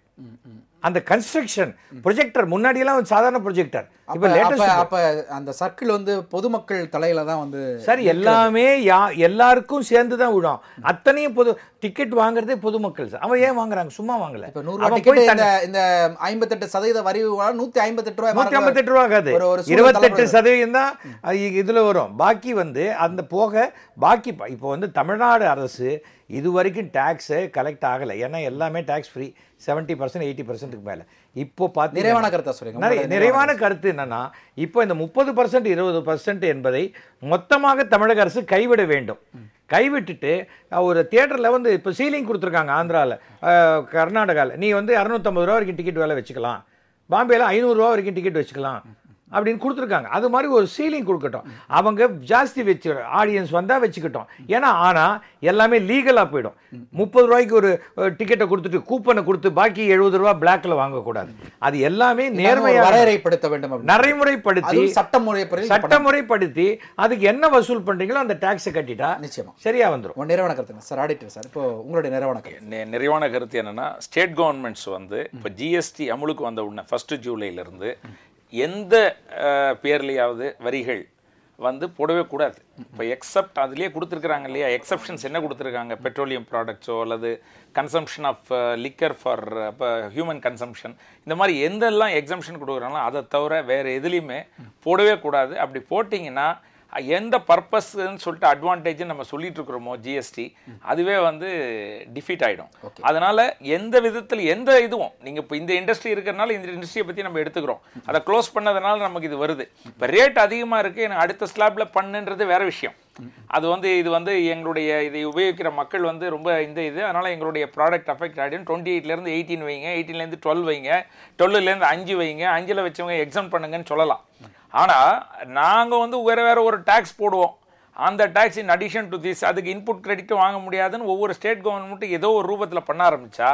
அந்த கன்ஸ்ட்ரக்ஷன் ப்ரொஜெக்டர் முன்னாடி எல்லாம் சாதாரண ப்ரொஜெக்டர் இப்போ லேட்டஸ்ட் அப்ப அந்த சர்க்கிள் வந்து பொதுமக்கள் தலையில தான் வந்து சரி எல்லாமே யா எல்லாருக்கும் சேர்ந்து தான் விடும் அத்தனையும் பொது டிக்கெட் வாங்குறதே பொதுமக்கள் சார் அவன் ஏன் வாங்குறாங்க சும்மா வாங்கல இப்போ நூறு போய் இந்த ஐம்பத்தெட்டு சதவீத வரி நூத்தி ஐம்பத்தெட்டு ரூபாய் ஐம்பத்தி ஐம்பத்தெட்டு ரூபா ஆகாது இருபத்தெட்டு சதவீதம் தான் இதுல வரும் பாக்கி வந்து அந்த போக பாக்கி இப்போ வந்து தமிழ்நாடு அரசு இது வரைக்கும் டேக்ஸு கலெக்ட் ஆகலை ஏன்னா எல்லாமே tax free seventy percent eighty பர்சன்ட்டுக்கு மேலே இப்போ பார்த்து நிறைவான கருத்தை சொல்லுங்கள் நிறைவான கருத்து என்னென்னா இப்போ இந்த முப்பது பர்சன்ட் இருபது பர்சன்ட் என்பதை மொத்தமாக தமிழக அரசு கைவிட வேண்டும் கைவிட்டுட்டு ஒரு தேட்டரில் வந்து இப்போ சீலிங் கொடுத்துருக்காங்க ஆந்திராவில் கர்நாடகாவில் நீ வந்து இரநூத்தம்பது ரூபா வரைக்கும் டிக்கெட் வேலை வச்சுக்கலாம் பாம்பேயில் ஐநூறுரூவா வரைக்கும் டிக்கெட் வச்சுக்கலாம் அப்படின்னு கொடுத்துருக்காங்க அது மாதிரி ஒரு சீலிங் கொடுக்கட்டும் அவங்க ஜாஸ்தி வச்சு ஆடியன்ஸ் வந்தால் வச்சுக்கிட்டோம் ஏன்னா ஆனால் எல்லாமே லீகலாக போயிடும் முப்பது ரூபாய்க்கு ஒரு டிக்கெட்டை கொடுத்துட்டு கூப்பனை கொடுத்து பாக்கி எழுபது ரூபா பிளாக்ல வாங்கக்கூடாது அது எல்லாமே நேர்மையாக வரையறைப்படுத்த வேண்டும் நடைமுறைப்படுத்தி சட்டமுறை சட்டமுறைப்படுத்தி அதுக்கு என்ன வசூல் பண்ணுறீங்களோ அந்த டேக்ஸை கட்டிட்டா நிச்சயமா சரியாக வந்துடும் நிறைவான கருத்து சார் ஆடிட்டர் சார் இப்போ உங்களுடைய நிறைவான கருத்து நிறைவான கருத்து என்னென்னா ஸ்டேட் கவர்மெண்ட்ஸ் வந்து இப்போ ஜிஎஸ்டி அமலுக்கு வந்த உடனே ஃபஸ்ட்டு ஜூலையிலேருந்து எந்த பேர்லேயாவது வரிகள் வந்து போடவே கூடாது இப்போ எக்ஸப்ட் அதுலேயே கொடுத்துருக்குறாங்க இல்லையா எக்ஸப்ஷன்ஸ் என்ன கொடுத்துருக்காங்க பெட்ரோலியம் ப்ராடக்ட்ஸோ அல்லது கன்சம்ஷன் ஆஃப் லிக்கர் ஃபார் இப்போ ஹியூமன் கன்சம்ஷன் இந்த மாதிரி எந்தெல்லாம் எக்ஸம்ஷன் கொடுக்குறாங்களோ அதை தவிர வேறு எதுலேயுமே போடவே கூடாது அப்படி போட்டிங்கன்னா எந்த பர்பஸ்ன்னு சொல்லிட்டு அட்வான்டேஜ்னு நம்ம சொல்லிட்டு இருக்கிறோமோ ஜிஎஸ்டி அதுவே வந்து டிஃபீட் ஆகிடும் அதனால் எந்த விதத்தில் எந்த இதுவும் நீங்கள் இப்போ இந்த இண்டஸ்ட்ரி இருக்கிறனால இந்த இண்டஸ்ட்ரியை பற்றி நம்ம எடுத்துக்கிறோம் அதை க்ளோஸ் பண்ணதுனால நமக்கு இது வருது இப்போ ரேட் அதிகமாக இருக்குது எனக்கு அடுத்த ஸ்லாப்பில் பண்ணுன்றது வேற விஷயம் அது வந்து இது வந்து எங்களுடைய இதை உபயோகிக்கிற மக்கள் வந்து ரொம்ப இந்த இது அதனால் எங்களுடைய ப்ராடக்ட் அஃபெக்ட் ஆகிடும் டுவெண்ட்டி எயிட்லேருந்து எயிட்டீன் வைங்க எயிட்டீன்லேருந்து டுவெல் வைங்க டுவெல்லேருந்து அஞ்சு வைங்க அஞ்சில் வச்சவங்க எக்ஸாம் பண்ணுங்கன்னு சொல்லலாம் ஆனால் நாங்கள் வந்து வேறு வேறு ஒரு டேக்ஸ் போடுவோம் அந்த tax in addition to this அதுக்கு இன்புட் கிரெடிட்டும் வாங்க முடியாதுன்னு ஒவ்வொரு ஸ்டேட் கவர்மெண்ட்டும் ஏதோ ஒரு ரூபத்தில் பண்ண ஆரம்பித்தா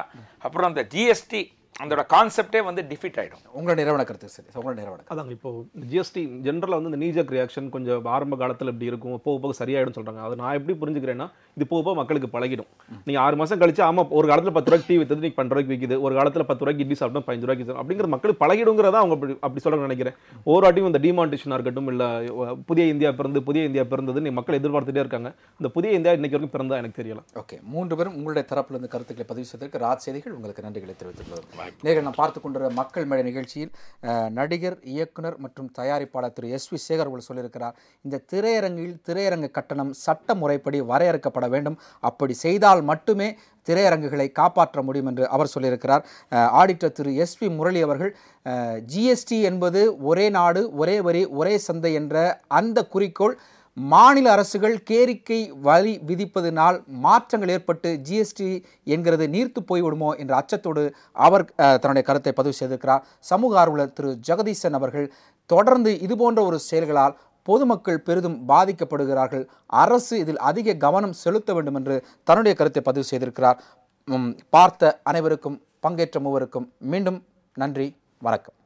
அப்புறம் அந்த ஜிஎஸ்டி அதோட கான்செப்டே வந்து டிஃபிட் ஆகிடும் உங்களோட நிறுவன கருத்து சரி உங்களோட நிறுவன அதாங்க இப்போ ஜிஎஸ்டி ஜென்ரலாக வந்து இந்த நீஜக் ரியாக்ஷன் கொஞ்சம் ஆரம்ப காலத்தில் இப்படி இருக்கும் போக போக சரியாயிடும் சொல்கிறாங்க அதை நான் எப்படி புரிஞ்சுக்கிறேன்னா இது போக போக மக்களுக்கு பழகிடும் நீங்கள் ஆறு மாதம் கழிச்சு ஆமாம் ஒரு காலத்தில் பத்து ரூபாய்க்கு டிவி விற்றது நீங்கள் பன்னெண்டு ரூபாய்க்கு விற்கிது ஒரு காலத்தில் பத்து ரூபாய்க்கு இட்லி சாப்பிட்டோம் பதினஞ்சு ரூபாய்க்கு அப்படிங்கிற மக்களுக்கு பழகிடுங்கிறதா அவங்க அப்படி அப்படி சொல்ல நினைக்கிறேன் ஒவ்வொரு வாட்டியும் இந்த டிமாண்டேஷனாக இருக்கட்டும் இல்லை புதிய இந்தியா பிறந்து புதிய இந்தியா பிறந்ததுன்னு மக்கள் எதிர்பார்த்துட்டே இருக்காங்க இந்த புதிய இந்தியா இன்னைக்கு வரைக்கும் பிறந்தா எனக்கு தெரியல ஓகே மூன்று பேரும் உங்களுடைய தரப்பில் இருந்து கருத்துக்களை பதிவு செய்ததற்கு ராஜ் செய்திகள் உங்களுக்கு நன்றிகளை தெரிவித்துள்ளது நேர்கள் நாம் பார்த்து கொண்டிருந்த மக்கள் மேடை நிகழ்ச்சியில் நடிகர் இயக்குனர் மற்றும் தயாரிப்பாளர் திரு எஸ் வி சேகர் அவர்கள் சொல்லியிருக்கிறார் இந்த திரையரங்கில் திரையரங்கு கட்டணம் சட்ட முறைப்படி வரையறுக்கப்பட வேண்டும் அப்படி செய்தால் மட்டுமே திரையரங்குகளை காப்பாற்ற முடியும் என்று அவர் சொல்லியிருக்கிறார் ஆடிட்டர் திரு எஸ் பி முரளி அவர்கள் ஜிஎஸ்டி என்பது ஒரே நாடு ஒரே வரி ஒரே சந்தை என்ற அந்த குறிக்கோள் மாநில அரசுகள் கேரிக்கை வரி விதிப்பதனால் மாற்றங்கள் ஏற்பட்டு ஜிஎஸ்டி என்கிறது நீர்த்து போய்விடுமோ என்ற அச்சத்தோடு அவர் தன்னுடைய கருத்தை பதிவு செய்திருக்கிறார் சமூக ஆர்வலர் திரு ஜெகதீசன் அவர்கள் தொடர்ந்து இதுபோன்ற ஒரு செயல்களால் பொதுமக்கள் பெரிதும் பாதிக்கப்படுகிறார்கள் அரசு இதில் அதிக கவனம் செலுத்த வேண்டும் என்று தன்னுடைய கருத்தை பதிவு செய்திருக்கிறார் பார்த்த அனைவருக்கும் பங்கேற்ற மூவருக்கும் மீண்டும் நன்றி வணக்கம்